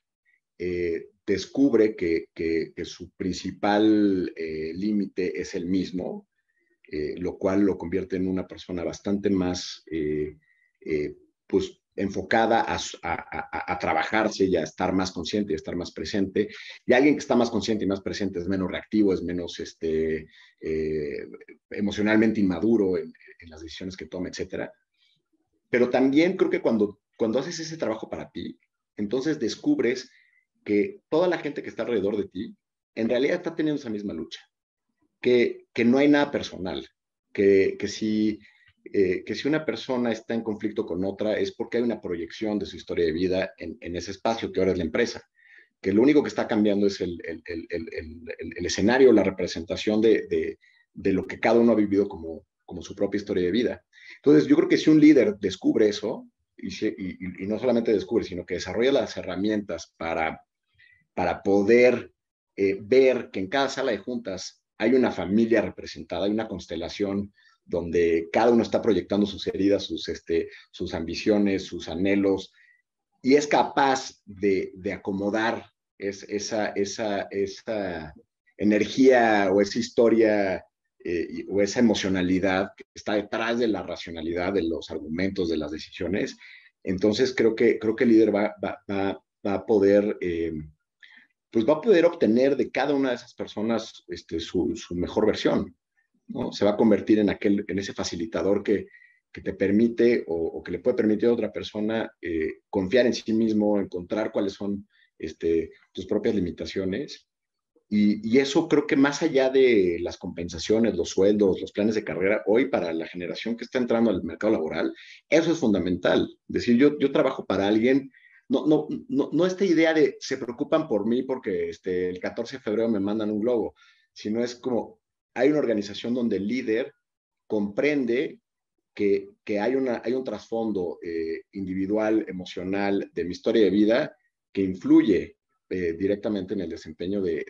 eh, descubre que, que, su principal eh, límite es el mismo, lo cual lo convierte en una persona bastante más pues, enfocada a, a, a, trabajarse y a estar más consciente y a estar más presente. Y alguien que está más consciente y más presente es menos reactivo, es menos este, emocionalmente inmaduro en, en las decisiones que toma, etcétera. Pero también creo que cuando, cuando haces ese trabajo para ti, entonces descubres que toda la gente que está alrededor de ti, en realidad está teniendo esa misma lucha, que, no hay nada personal, que, si eh, que si una persona está en conflicto con otra es porque hay una proyección de su historia de vida en, ese espacio que ahora es la empresa, que lo único que está cambiando es el, escenario, la representación de, de, lo que cada uno ha vivido como, como su propia historia de vida. Entonces, yo creo que si un líder descubre eso, y, no solamente descubre, sino que desarrolla las herramientas para, para poder eh, ver que en cada sala de juntas hay una familia representada, hay una constelación donde cada uno está proyectando sus heridas, sus, este, sus ambiciones, sus anhelos, y es capaz de, acomodar esa, esa, esa energía o esa historia eh, o esa emocionalidad que está detrás de la racionalidad de los argumentos, de las decisiones, entonces creo que, creo que el líder va, a poder... Eh, pues va a poder obtener de cada una de esas personas este, su, mejor versión. Se va a convertir en, aquel, en ese facilitador que, te permite o, que le puede permitir a otra persona eh, confiar en sí mismo, encontrar cuáles son este, tus propias limitaciones y, eso creo que más allá de las compensaciones, los sueldos, los planes de carrera, hoy para la generación que está entrando al mercado laboral, eso es fundamental. Es decir, yo, yo trabajo para alguien, no, no, no, esta idea de se preocupan por mí porque este, el 14 de febrero me mandan un globo, sino es como hay una organización donde el líder comprende que, hay, una, hay un trasfondo eh, individual, emocional, de mi historia de vida que influye eh, directamente en el desempeño de,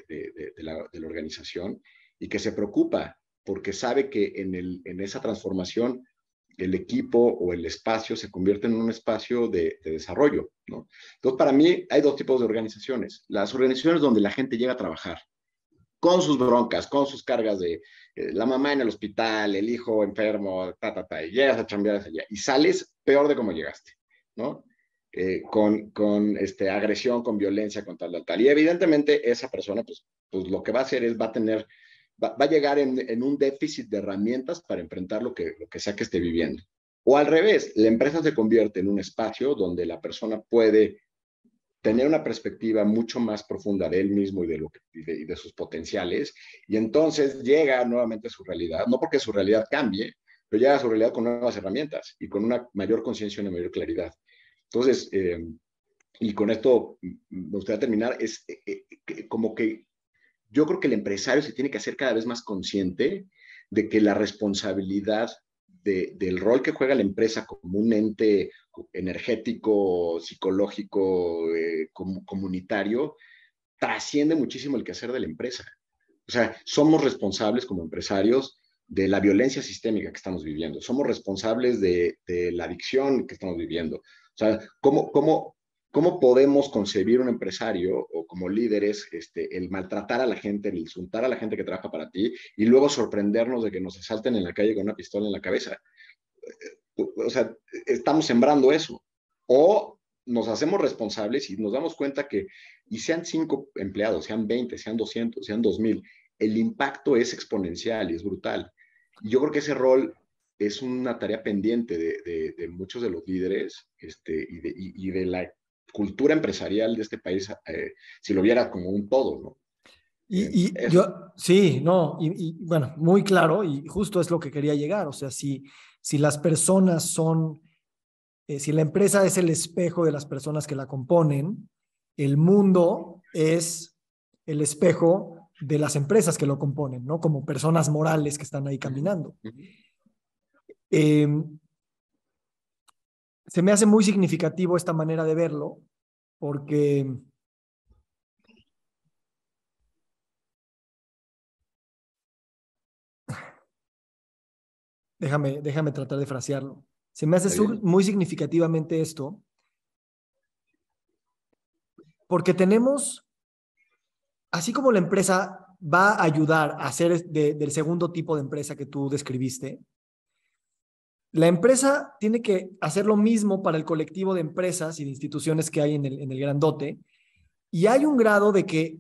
la, organización y que se preocupa porque sabe que en, esa transformación el equipo o el espacio se convierte en un espacio de, desarrollo. ¿no? Entonces, para mí hay dos tipos de organizaciones. Las organizaciones donde la gente llega a trabajar con sus broncas, con sus cargas de eh, la mamá en el hospital, el hijo enfermo, ta, ta, ta, y llegas a allá y sales peor de como llegaste. ¿no? Eh, con, este, agresión, con violencia, contra tal, tal, Y evidentemente esa persona, pues, pues lo que va a hacer es, va a tener, va, a llegar en, un déficit de herramientas para enfrentar lo que, lo que sea que esté viviendo. O al revés, la empresa se convierte en un espacio donde la persona puede tener una perspectiva mucho más profunda de él mismo y de, y de, sus potenciales, y entonces llega nuevamente a su realidad, no porque su realidad cambie, pero llega a su realidad con nuevas herramientas y con una mayor conciencia y una mayor claridad. Entonces, eh, y con esto me gustaría terminar, es eh, eh, como que yo creo que el empresario se tiene que hacer cada vez más consciente de que la responsabilidad del rol que juega la empresa como un ente energético, psicológico, comunitario, trasciende muchísimo el quehacer de la empresa. O sea, somos responsables como empresarios de la violencia sistémica que estamos viviendo, somos responsables de la adicción que estamos viviendo, o sea, ¿cómo, cómo, podemos concebir un empresario o como líderes este, el maltratar a la gente, el insultar a la gente que trabaja para ti y luego sorprendernos de que nos asalten en la calle con una pistola en la cabeza? Eh, eh, o sea, estamos sembrando eso. O nos hacemos responsables y nos damos cuenta que, y sean cinco empleados, sean 20, sean 200, sean 2000, el impacto es exponencial y es brutal. Yo creo que ese rol es una tarea pendiente de, muchos de los líderes este, y, de, la cultura empresarial de este país, eh, si lo viera como un todo, ¿no? Y, eh, yo, sí, no, y, bueno, muy claro, y justo es lo que quería llegar, o sea, si, si las personas son, eh, si la empresa es el espejo de las personas que la componen, el mundo es el espejo de las empresas que lo componen, ¿no? Como personas morales que están ahí caminando. Em, se me hace muy significativo esta manera de verlo, porque déjame, déjame tratar de frasearlo. Se me hace muy significativamente esto, porque tenemos, así como la empresa va a ayudar a ser del segundo tipo de empresa que tú describiste, la empresa tiene que hacer lo mismo para el colectivo de empresas y de instituciones que hay en el, grandote. Y hay un grado de que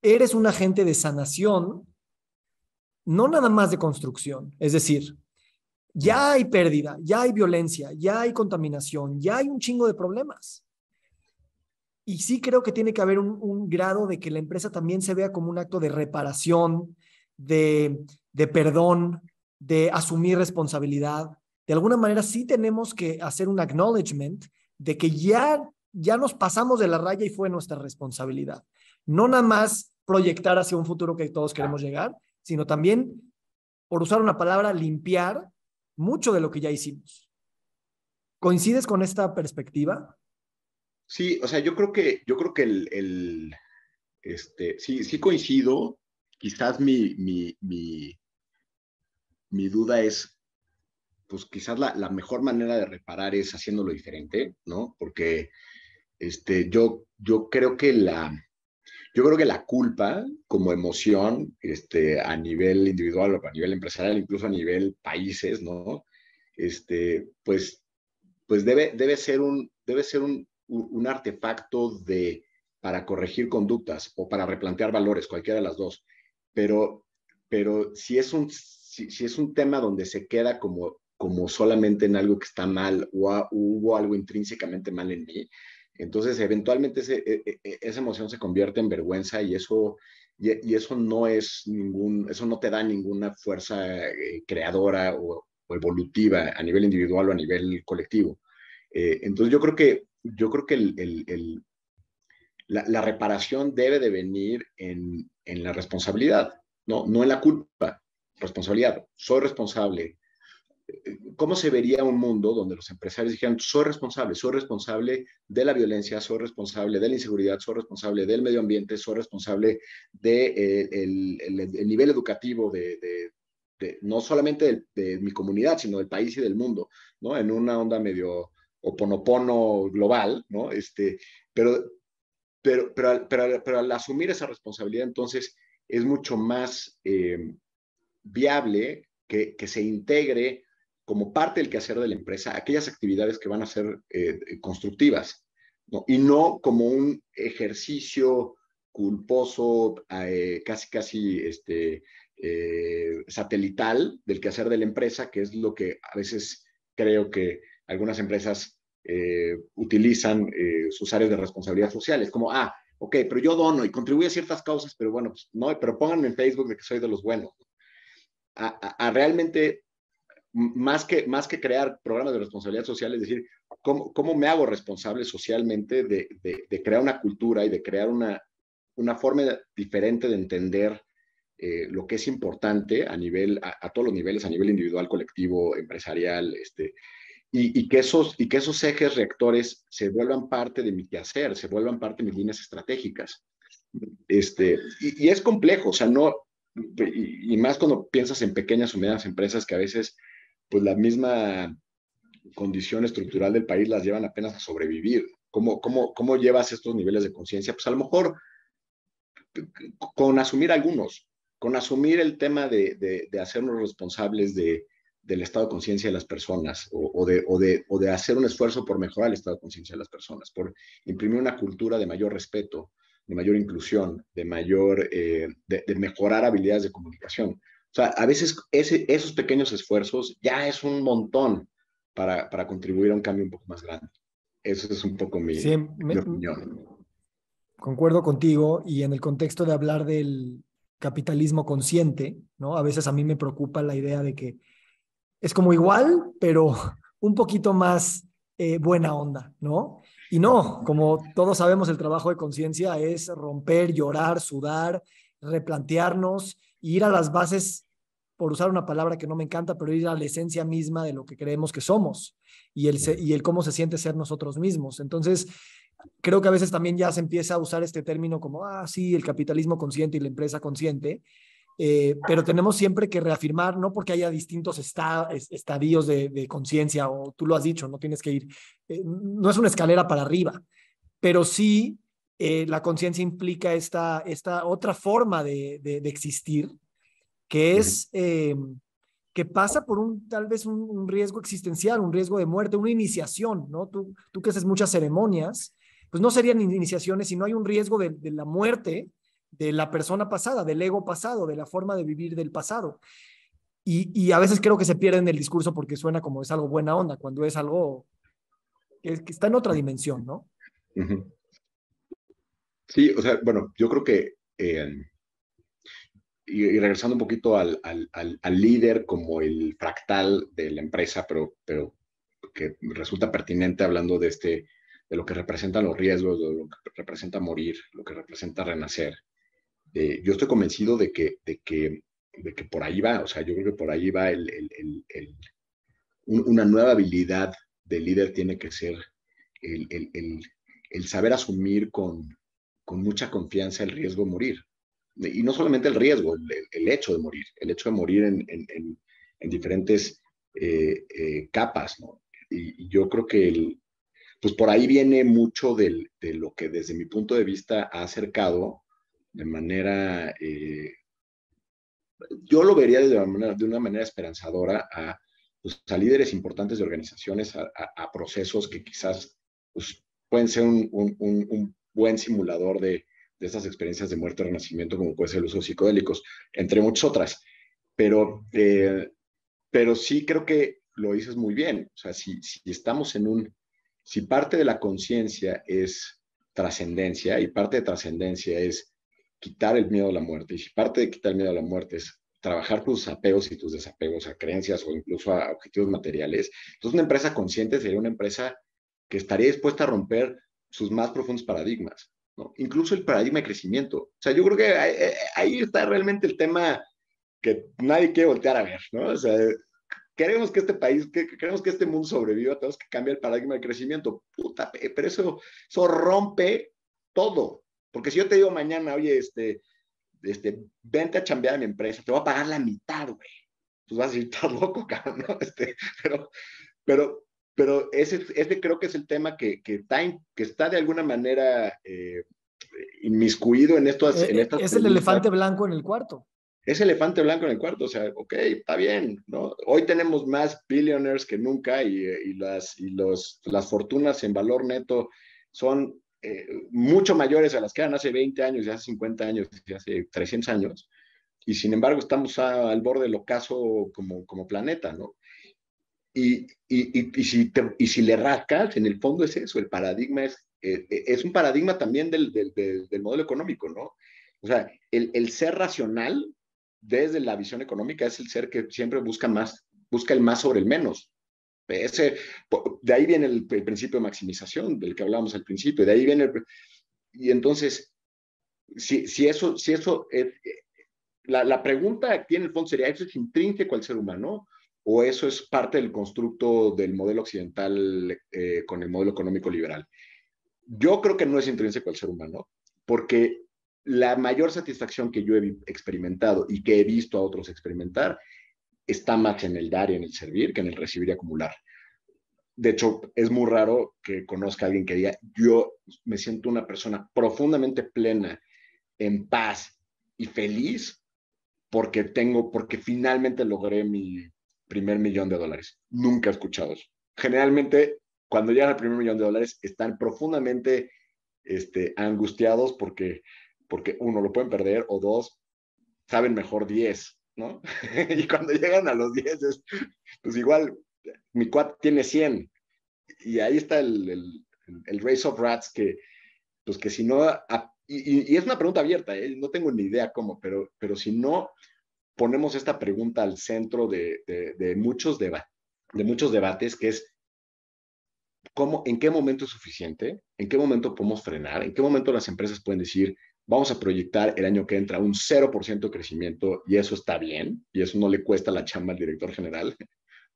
eres un agente de sanación, no nada más de construcción. Es decir, ya hay pérdida, ya hay violencia, ya hay contaminación, ya hay un chingo de problemas. Y sí creo que tiene que haber un, grado de que la empresa también se vea como un acto de reparación, de perdón, de asumir responsabilidad de alguna manera sí tenemos que hacer un acknowledgement de que ya, ya nos pasamos de la raya y fue nuestra responsabilidad. No nada más proyectar hacia un futuro que todos queremos llegar, sino también, por usar una palabra, limpiar mucho de lo que ya hicimos. ¿Coincides con esta perspectiva? Sí, o sea, yo creo que, yo creo que el, este, sí, sí coincido. Quizás mi, mi, mi, mi duda es pues quizás la, mejor manera de reparar es haciéndolo diferente, ¿no? Porque este, yo, yo creo que la... Yo creo que la culpa como emoción, este, a nivel individual, o a nivel empresarial, incluso a nivel países, ¿no? Este, pues, pues debe, debe ser, un, debe ser un, artefacto de, para corregir conductas o para replantear valores, cualquiera de las dos. Pero, pero si, es un, si es un tema donde se queda como como solamente en algo que está mal o hubo algo intrínsecamente mal en mí. Entonces, eventualmente e, e, e, esa emoción se convierte en vergüenza y eso, y, eso no es ningún, eso no te da ninguna fuerza eh, creadora o, evolutiva a nivel individual o a nivel colectivo. Eh, entonces, yo creo que, yo creo que la, la, reparación debe de venir en, en la responsabilidad, no, no en la culpa, responsabilidad. Soy responsable ¿Cómo se vería un mundo donde los empresarios dijeran, soy responsable, soy responsable de la violencia, soy responsable de la inseguridad, soy responsable del medio ambiente, soy responsable del eh, nivel educativo de, no solamente de, mi comunidad, sino del país y del mundo, En una onda medio oponopono global, Este, pero, pero, pero, al asumir esa responsabilidad, entonces, es mucho más eh, viable que, que se integre como parte del quehacer de la empresa aquellas actividades que van a ser eh, constructivas y no como un ejercicio culposo, eh, casi, casi este, eh, satelital del quehacer de la empresa, que es lo que a veces creo que algunas empresas utilizan sus áreas de responsabilidad social. Es como, ah, ok, pero yo dono y contribuyo a ciertas causas, pero bueno, pues, no, pero pónganme en Facebook de que soy de los buenos. a realmente más que, más que crear programas de responsabilidad social, es decir, ¿cómo, cómo me hago responsable socialmente de, de, crear una cultura y de crear una, una forma diferente de entender eh, lo que es importante a nivel, a, todos los niveles, a nivel individual, colectivo, empresarial, este, y, y, que esos, y que esos ejes reactores se vuelvan parte de mi quehacer, se vuelvan parte de mis líneas estratégicas. Este, y, es complejo, o sea, no, y, y más cuando piensas en pequeñas o medianas empresas que a veces pues la misma condición estructural del país las llevan apenas a sobrevivir. ¿Cómo, cómo, cómo llevas estos niveles de conciencia? Pues a lo mejor con asumir algunos, con asumir el tema de, de, hacernos responsables del estado de conciencia de las personas o, de, o, de, o, de, hacer un esfuerzo por mejorar el estado de conciencia de las personas, por imprimir una cultura de mayor respeto, de mayor inclusión, de mayor, eh, de mejorar habilidades de comunicación. O sea, a veces esos pequeños esfuerzos ya es un montón para, para, contribuir a un cambio un poco más grande. Eso es un poco mi, sí, Concuerdo contigo y en el contexto de hablar del capitalismo consciente, ¿no? A veces a mí me preocupa la idea de que es como igual, pero un poquito más eh, buena onda, ¿no? Y no, como todos sabemos, el trabajo de conciencia es romper, llorar, sudar, replantearnos, ir a las bases, por usar una palabra que no me encanta, pero ir a la esencia misma de lo que creemos que somos y el, y el cómo se siente ser nosotros mismos. Entonces, creo que a veces también ya se empieza a usar este término como, ah, sí, el capitalismo consciente y la empresa consciente. Eh, pero tenemos siempre que reafirmar, no porque haya distintos estadios de, conciencia, o tú lo has dicho, no tienes que ir, eh, no es una escalera para arriba, pero sí eh, la conciencia implica esta, esta otra forma de, existir, que es eh, que pasa por un tal vez un, riesgo existencial, un riesgo de muerte, una iniciación, ¿no? Tú, tú que haces muchas ceremonias, pues no serían iniciaciones si no hay un riesgo de, la muerte de la persona pasada, del ego pasado, de la forma de vivir del pasado. Y, a veces creo que se pierde en el discurso porque suena como es algo buena onda, cuando es algo que, está en otra dimensión, ¿no? Sí, o sea, bueno, yo creo que, eh, y, regresando un poquito al, líder como el fractal de la empresa, pero, pero que resulta pertinente hablando de, este, lo que representan los riesgos, de lo que representa morir, lo que representa renacer. Eh, yo estoy convencido de que, que, que por ahí va, o sea, yo creo que por ahí va una nueva habilidad del líder tiene que ser el, saber asumir con, con mucha confianza el riesgo de morir. Y no solamente el riesgo, el, hecho de morir, el hecho de morir en, diferentes eh, eh, capas, ¿no? Y, yo creo que, el, pues por ahí viene mucho de lo que desde mi punto de vista ha acercado de manera, eh, yo lo vería de una manera, de una manera esperanzadora a, pues, líderes importantes de organizaciones, a, procesos que quizás pues, pueden ser un, buen simulador de, estas experiencias de muerte y renacimiento, como puede ser el uso de psicodélicos, entre muchas otras. Pero, eh, pero sí creo que lo dices muy bien. O sea, si, si estamos en un, si parte de la conciencia es trascendencia y parte de trascendencia es quitar el miedo a la muerte, y si parte de quitar el miedo a la muerte es trabajar tus apegos y tus desapegos a creencias o incluso a objetivos materiales, entonces una empresa consciente sería una empresa que estaría dispuesta a romper sus más profundos paradigmas, ¿no? incluso el paradigma de crecimiento. O sea, yo creo que eh, ahí, está realmente el tema que nadie quiere voltear a ver, ¿no? O sea, queremos que este país, queremos que este mundo sobreviva, tenemos que cambiar el paradigma de crecimiento. Puta, pero eso, eso rompe todo. Porque si yo te digo mañana, oye, este, este, vente a chambear a mi empresa, te voy a pagar la mitad, güey. Pues vas a decir, estás loco, cabrón, ¿no? Este, pero, pero, pero ese, creo que es el tema que, está, que está de alguna manera eh, inmiscuido en, esto eh, eh, estas... Es el elefante blanco en el cuarto. Es el elefante blanco en el cuarto, o sea, ok, está bien, ¿no? Hoy tenemos más billionaires que nunca y, las, y los, las fortunas en valor neto son mucho mayores a las que eran hace 20 años, y hace 50 años, y hace 300 años, y sin embargo estamos al borde del ocaso como, como planeta, ¿no? Y, y, y, si le rascas, en el fondo es eso, el paradigma es, eh, eh, es, un paradigma también del, del, del, modelo económico, ¿no? O sea, el, el, ser racional desde la visión económica es el ser que siempre busca más, busca el más sobre el menos. Ese, de ahí viene el, principio de maximización del que hablábamos al principio, de ahí viene el, Y entonces, si, si eso, si eso eh, la, la pregunta aquí en el fondo sería, ¿eso es intrínseco al ser humano? o eso es parte del constructo del modelo occidental eh, con el modelo económico liberal. Yo creo que no es intrínseco al ser humano, porque la mayor satisfacción que yo he experimentado y que he visto a otros experimentar está más en el dar y en el servir que en el recibir y acumular. De hecho, es muy raro que conozca a alguien que diga, yo me siento una persona profundamente plena, en paz y feliz porque tengo, porque finalmente logré mi primer millón de dólares. Nunca escuchados. Generalmente, cuando llegan al primer millón de dólares, están profundamente este, angustiados porque, porque, uno, lo pueden perder, o dos, saben mejor 10, ¿no? y cuando llegan a los diez, pues igual, mi cuad tiene cien. Y ahí está el, race of rats que, pues que si no, ah, y, es una pregunta abierta, ¿eh? no tengo ni idea cómo, pero, pero si no ponemos esta pregunta al centro de, muchos, de muchos debates, que es, ¿cómo, ¿en qué momento es suficiente? ¿En qué momento podemos frenar? ¿En qué momento las empresas pueden decir, vamos a proyectar el año que entra un 0% de crecimiento y eso está bien? Y eso no le cuesta la chamba al director general.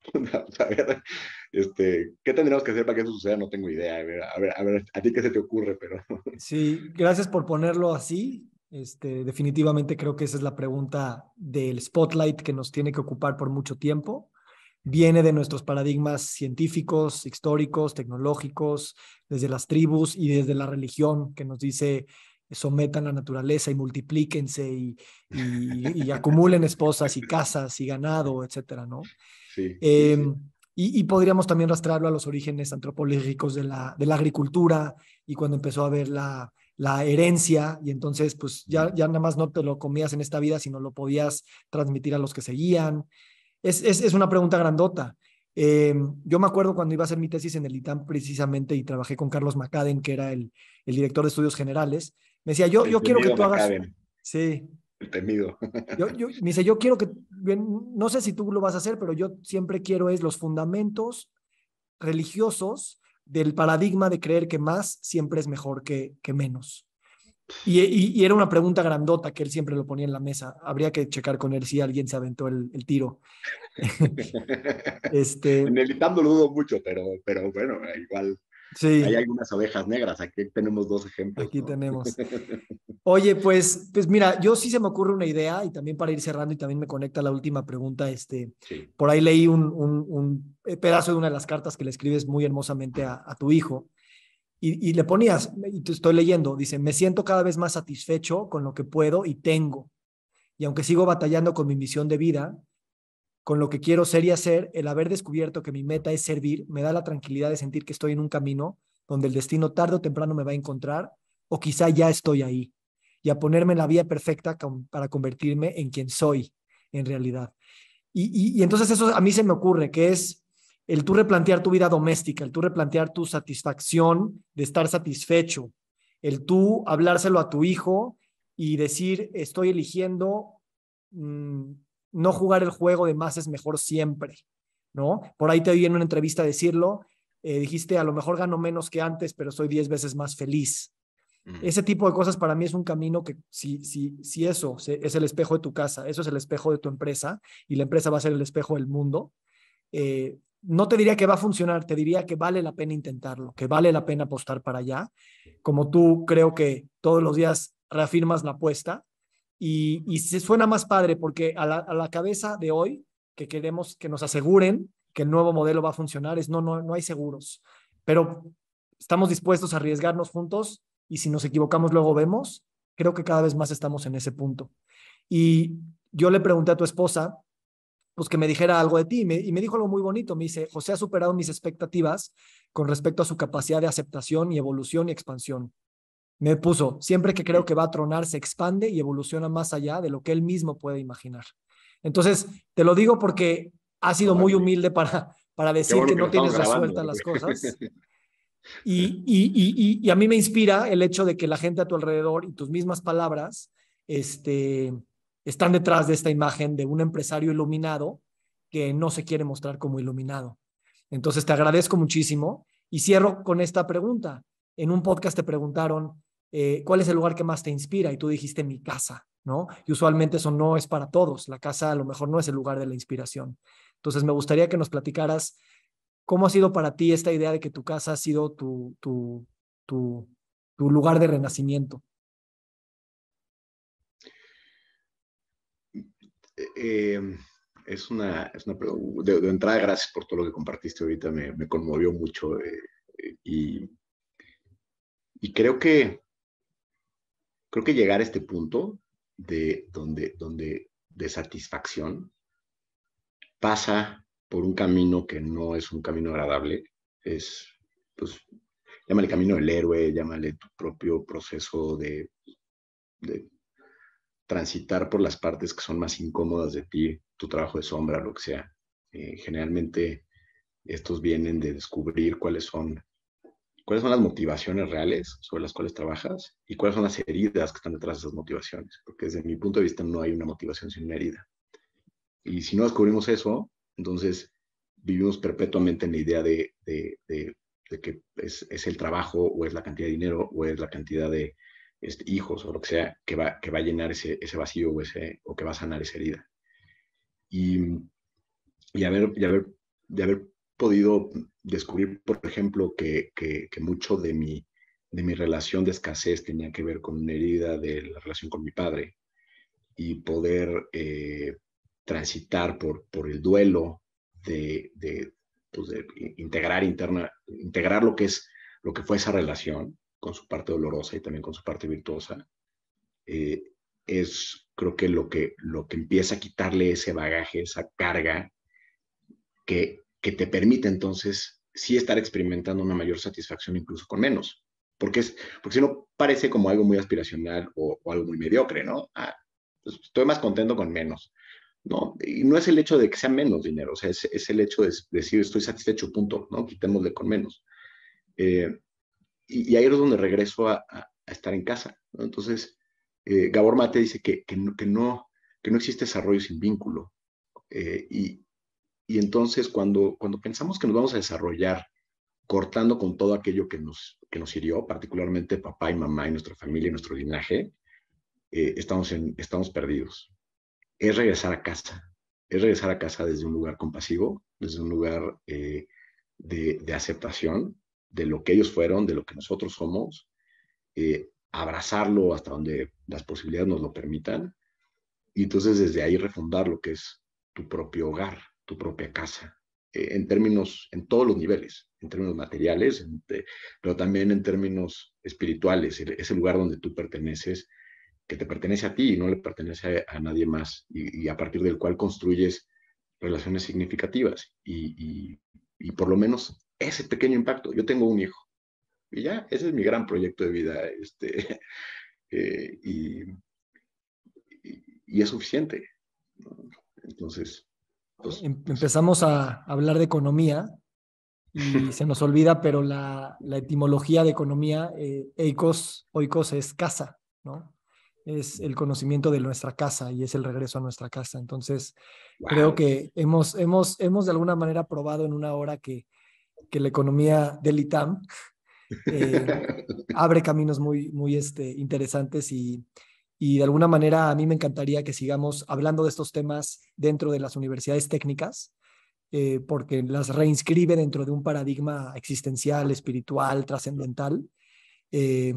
a ver, este, ¿qué tendríamos que hacer para que eso suceda? No tengo idea. ver, a ver, a, ver, a ti qué se te ocurre, pero... sí, gracias por ponerlo así. Este, definitivamente creo que esa es la pregunta del spotlight que nos tiene que ocupar por mucho tiempo. Viene de nuestros paradigmas científicos, históricos, tecnológicos, desde las tribus y desde la religión que nos dice sometan la naturaleza y multiplíquense y, acumulen esposas y casas y ganado, etcétera, ¿no? Em, y, podríamos también rastrarlo a los orígenes antropológicos de la, de la agricultura y cuando empezó a haber la, la herencia y entonces pues ya, ya nada más no te lo comías en esta vida, sino lo podías transmitir a los que seguían. Es, es, una pregunta grandota. Em, yo me acuerdo cuando iba a hacer mi tesis en el ITAM precisamente y trabajé con Carlos Macaden, que era el, el director de estudios generales. Me decía, yo, yo quiero que tú hagas... Sí. El temido. Yo, me dice, yo quiero que... no sé si tú lo vas a hacer, pero yo siempre quiero es los fundamentos religiosos del paradigma de creer que más siempre es mejor que, menos. Y, era una pregunta grandota que él siempre lo ponía en la mesa. Habría que checar con él si alguien se aventó el, tiro. este... En el lo dudo mucho, pero, pero bueno, igual hay algunas ovejas negras, aquí tenemos dos ejemplos. Aquí tenemos. Oye, pues, pues mira, yo sí se me ocurre una idea y también para ir cerrando y también me conecta la última pregunta, este, por ahí leí un, pedazo de una de las cartas que le escribes muy hermosamente a, tu hijo y, y le ponías, y te estoy leyendo, dice, me siento cada vez más satisfecho con lo que puedo y tengo. Y aunque sigo batallando con mi misión de vida, con lo que quiero ser y hacer, el haber descubierto que mi meta es servir, me da la tranquilidad de sentir que estoy en un camino donde el destino tarde o temprano me va a encontrar, o quizá ya estoy ahí, y a ponerme en la vía perfecta para convertirme en quien soy en realidad. Y, entonces eso a mí se me ocurre, que es el tú replantear tu vida doméstica, el tú replantear tu satisfacción de estar satisfecho, el tú hablárselo a tu hijo y decir, estoy eligiendo mm, no jugar el juego de más es mejor siempre, ¿no? Por ahí te vi en una entrevista decirlo, eh, dijiste, a lo mejor gano menos que antes, pero soy 10 veces más feliz. Ese tipo de cosas para mí es un camino que si, si, si eso es el espejo de tu casa, eso es el espejo de tu empresa y la empresa va a ser el espejo del mundo, eh, no te diría que va a funcionar, te diría que vale la pena intentarlo, que vale la pena apostar para allá. Como tú creo que todos los días reafirmas la apuesta, y, se suena más padre porque a la, cabeza de hoy que queremos que nos aseguren que el nuevo modelo va a funcionar es no, no, no hay seguros, pero estamos dispuestos a arriesgarnos juntos y si nos equivocamos luego vemos, creo que cada vez más estamos en ese punto. Y yo le pregunté a tu esposa, pues que me dijera algo de ti y me, y me dijo algo muy bonito, me dice, José ha superado mis expectativas con respecto a su capacidad de aceptación y evolución y expansión. Me puso, siempre que creo que va a tronar, se expande y evoluciona más allá de lo que él mismo puede imaginar. Entonces, te lo digo porque ha sido muy humilde para, para decir que, no tienes resueltas las cosas. Y, a mí me inspira el hecho de que la gente a tu alrededor y tus mismas palabras este, están detrás de esta imagen de un empresario iluminado que no se quiere mostrar como iluminado. Entonces, te agradezco muchísimo y cierro con esta pregunta. En un podcast te preguntaron, eh, cuál es el lugar que más te inspira y tú dijiste mi casa, ¿no? Y usualmente eso no es para todos, la casa a lo mejor no es el lugar de la inspiración. Entonces me gustaría que nos platicaras cómo ha sido para ti esta idea de que tu casa ha sido tu, lugar de renacimiento. Eh, em, es una, es de, entrada, gracias por todo lo que compartiste ahorita, me, conmovió mucho eh, y creo que creo que llegar a este punto de, donde, donde, satisfacción pasa por un camino que no es un camino agradable, es, pues, llámale camino del héroe, llámale tu propio proceso de, transitar por las partes que son más incómodas de ti, tu trabajo de sombra, lo que sea. Eh, generalmente estos vienen de descubrir cuáles son cuáles son las motivaciones reales sobre las cuales trabajas y cuáles son las heridas que están detrás de esas motivaciones, porque desde mi punto de vista no hay una motivación sin una herida. Y si no descubrimos eso, entonces vivimos perpetuamente en la idea de, que es, el trabajo o es la cantidad de dinero o es la cantidad de este, hijos o lo que sea que va, que va a llenar ese, ese vacío o, ese, o que va a sanar esa herida. Y, y haber, y de haber podido descubrir, por ejemplo, que, que, mucho de mi, de mi relación de escasez tenía que ver con una herida de la relación con mi padre y poder eh, transitar por, por el duelo de, pues, de, integrar interna, integrar lo que es lo que fue esa relación con su parte dolorosa y también con su parte virtuosa, eh, es creo que lo, que lo que empieza a quitarle ese bagaje, esa carga que, que te permite entonces sí estar experimentando una mayor satisfacción incluso con menos. Porque, es, porque si no, parece como algo muy aspiracional o, algo muy mediocre, ¿no? Ah, pues, estoy más contento con menos. No, y no es el hecho de que sea menos dinero, o sea, es, el hecho de decir estoy satisfecho, punto, ¿no? Quitémosle con menos. Eh, y, ahí es donde regreso a, estar en casa. Entonces, eh, Gabor Mate dice que, no, que, no, existe desarrollo sin vínculo. Eh, y, y entonces cuando, cuando pensamos que nos vamos a desarrollar cortando con todo aquello que nos, que nos hirió, particularmente papá y mamá y nuestra familia y nuestro linaje, eh, estamos, en, estamos perdidos. Es regresar a casa, es regresar a casa desde un lugar compasivo, desde un lugar eh, de, de, aceptación de lo que ellos fueron, de lo que nosotros somos, eh, abrazarlo hasta donde las posibilidades nos lo permitan, y entonces desde ahí refundar lo que es tu propio hogar, tu propia casa, eh, en términos, en todos los niveles, en términos materiales, pero también en términos espirituales, ese lugar donde tú perteneces, que te pertenece a ti y no le pertenece a, nadie más, y, a partir del cual construyes relaciones significativas. Y, por lo menos ese pequeño impacto, yo tengo un hijo, y ya, ese es mi gran proyecto de vida, este, eh, y, es suficiente. Entonces, Em, empezamos a hablar de economía y se nos olvida, pero la, etimología de economía, eh, oikos es casa, ¿no? Es el conocimiento de nuestra casa y es el regreso a nuestra casa. Entonces, creo que hemos, hemos, hemos de alguna manera probado en una hora que, que la economía del ITAM eh, abre caminos muy, muy este, interesantes y, y de alguna manera a mí me encantaría que sigamos hablando de estos temas dentro de las universidades técnicas, eh, porque las reinscribe dentro de un paradigma existencial, espiritual, trascendental, eh,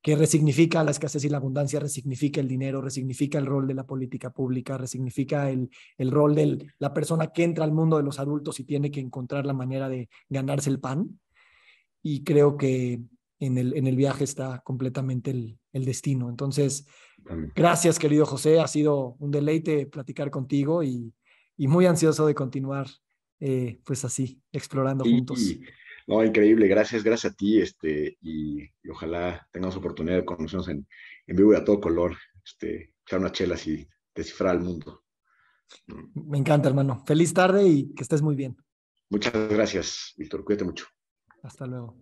que resignifica la escasez y la abundancia, resignifica el dinero, resignifica el rol de la política pública, resignifica el, el rol de la persona que entra al mundo de los adultos y tiene que encontrar la manera de ganarse el pan. Y creo que en el, en el viaje está completamente el, el destino. Entonces, gracias querido José, ha sido un deleite platicar contigo y, muy ansioso de continuar eh, pues así, explorando juntos. No, increíble, gracias, gracias a ti, este, y, ojalá tengamos oportunidad de conocernos en, vivo y a todo color, este, echar una chela y descifrar al mundo. Me encanta, hermano. Feliz tarde y que estés muy bien. Muchas gracias, Víctor. Cuídate mucho. Hasta luego.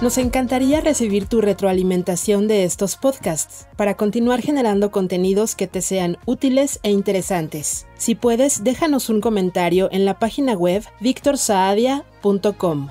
Nos encantaría recibir tu retroalimentación de estos podcasts para continuar generando contenidos que te sean útiles e interesantes. Si puedes, déjanos un comentario en la página web victorsaadia.com.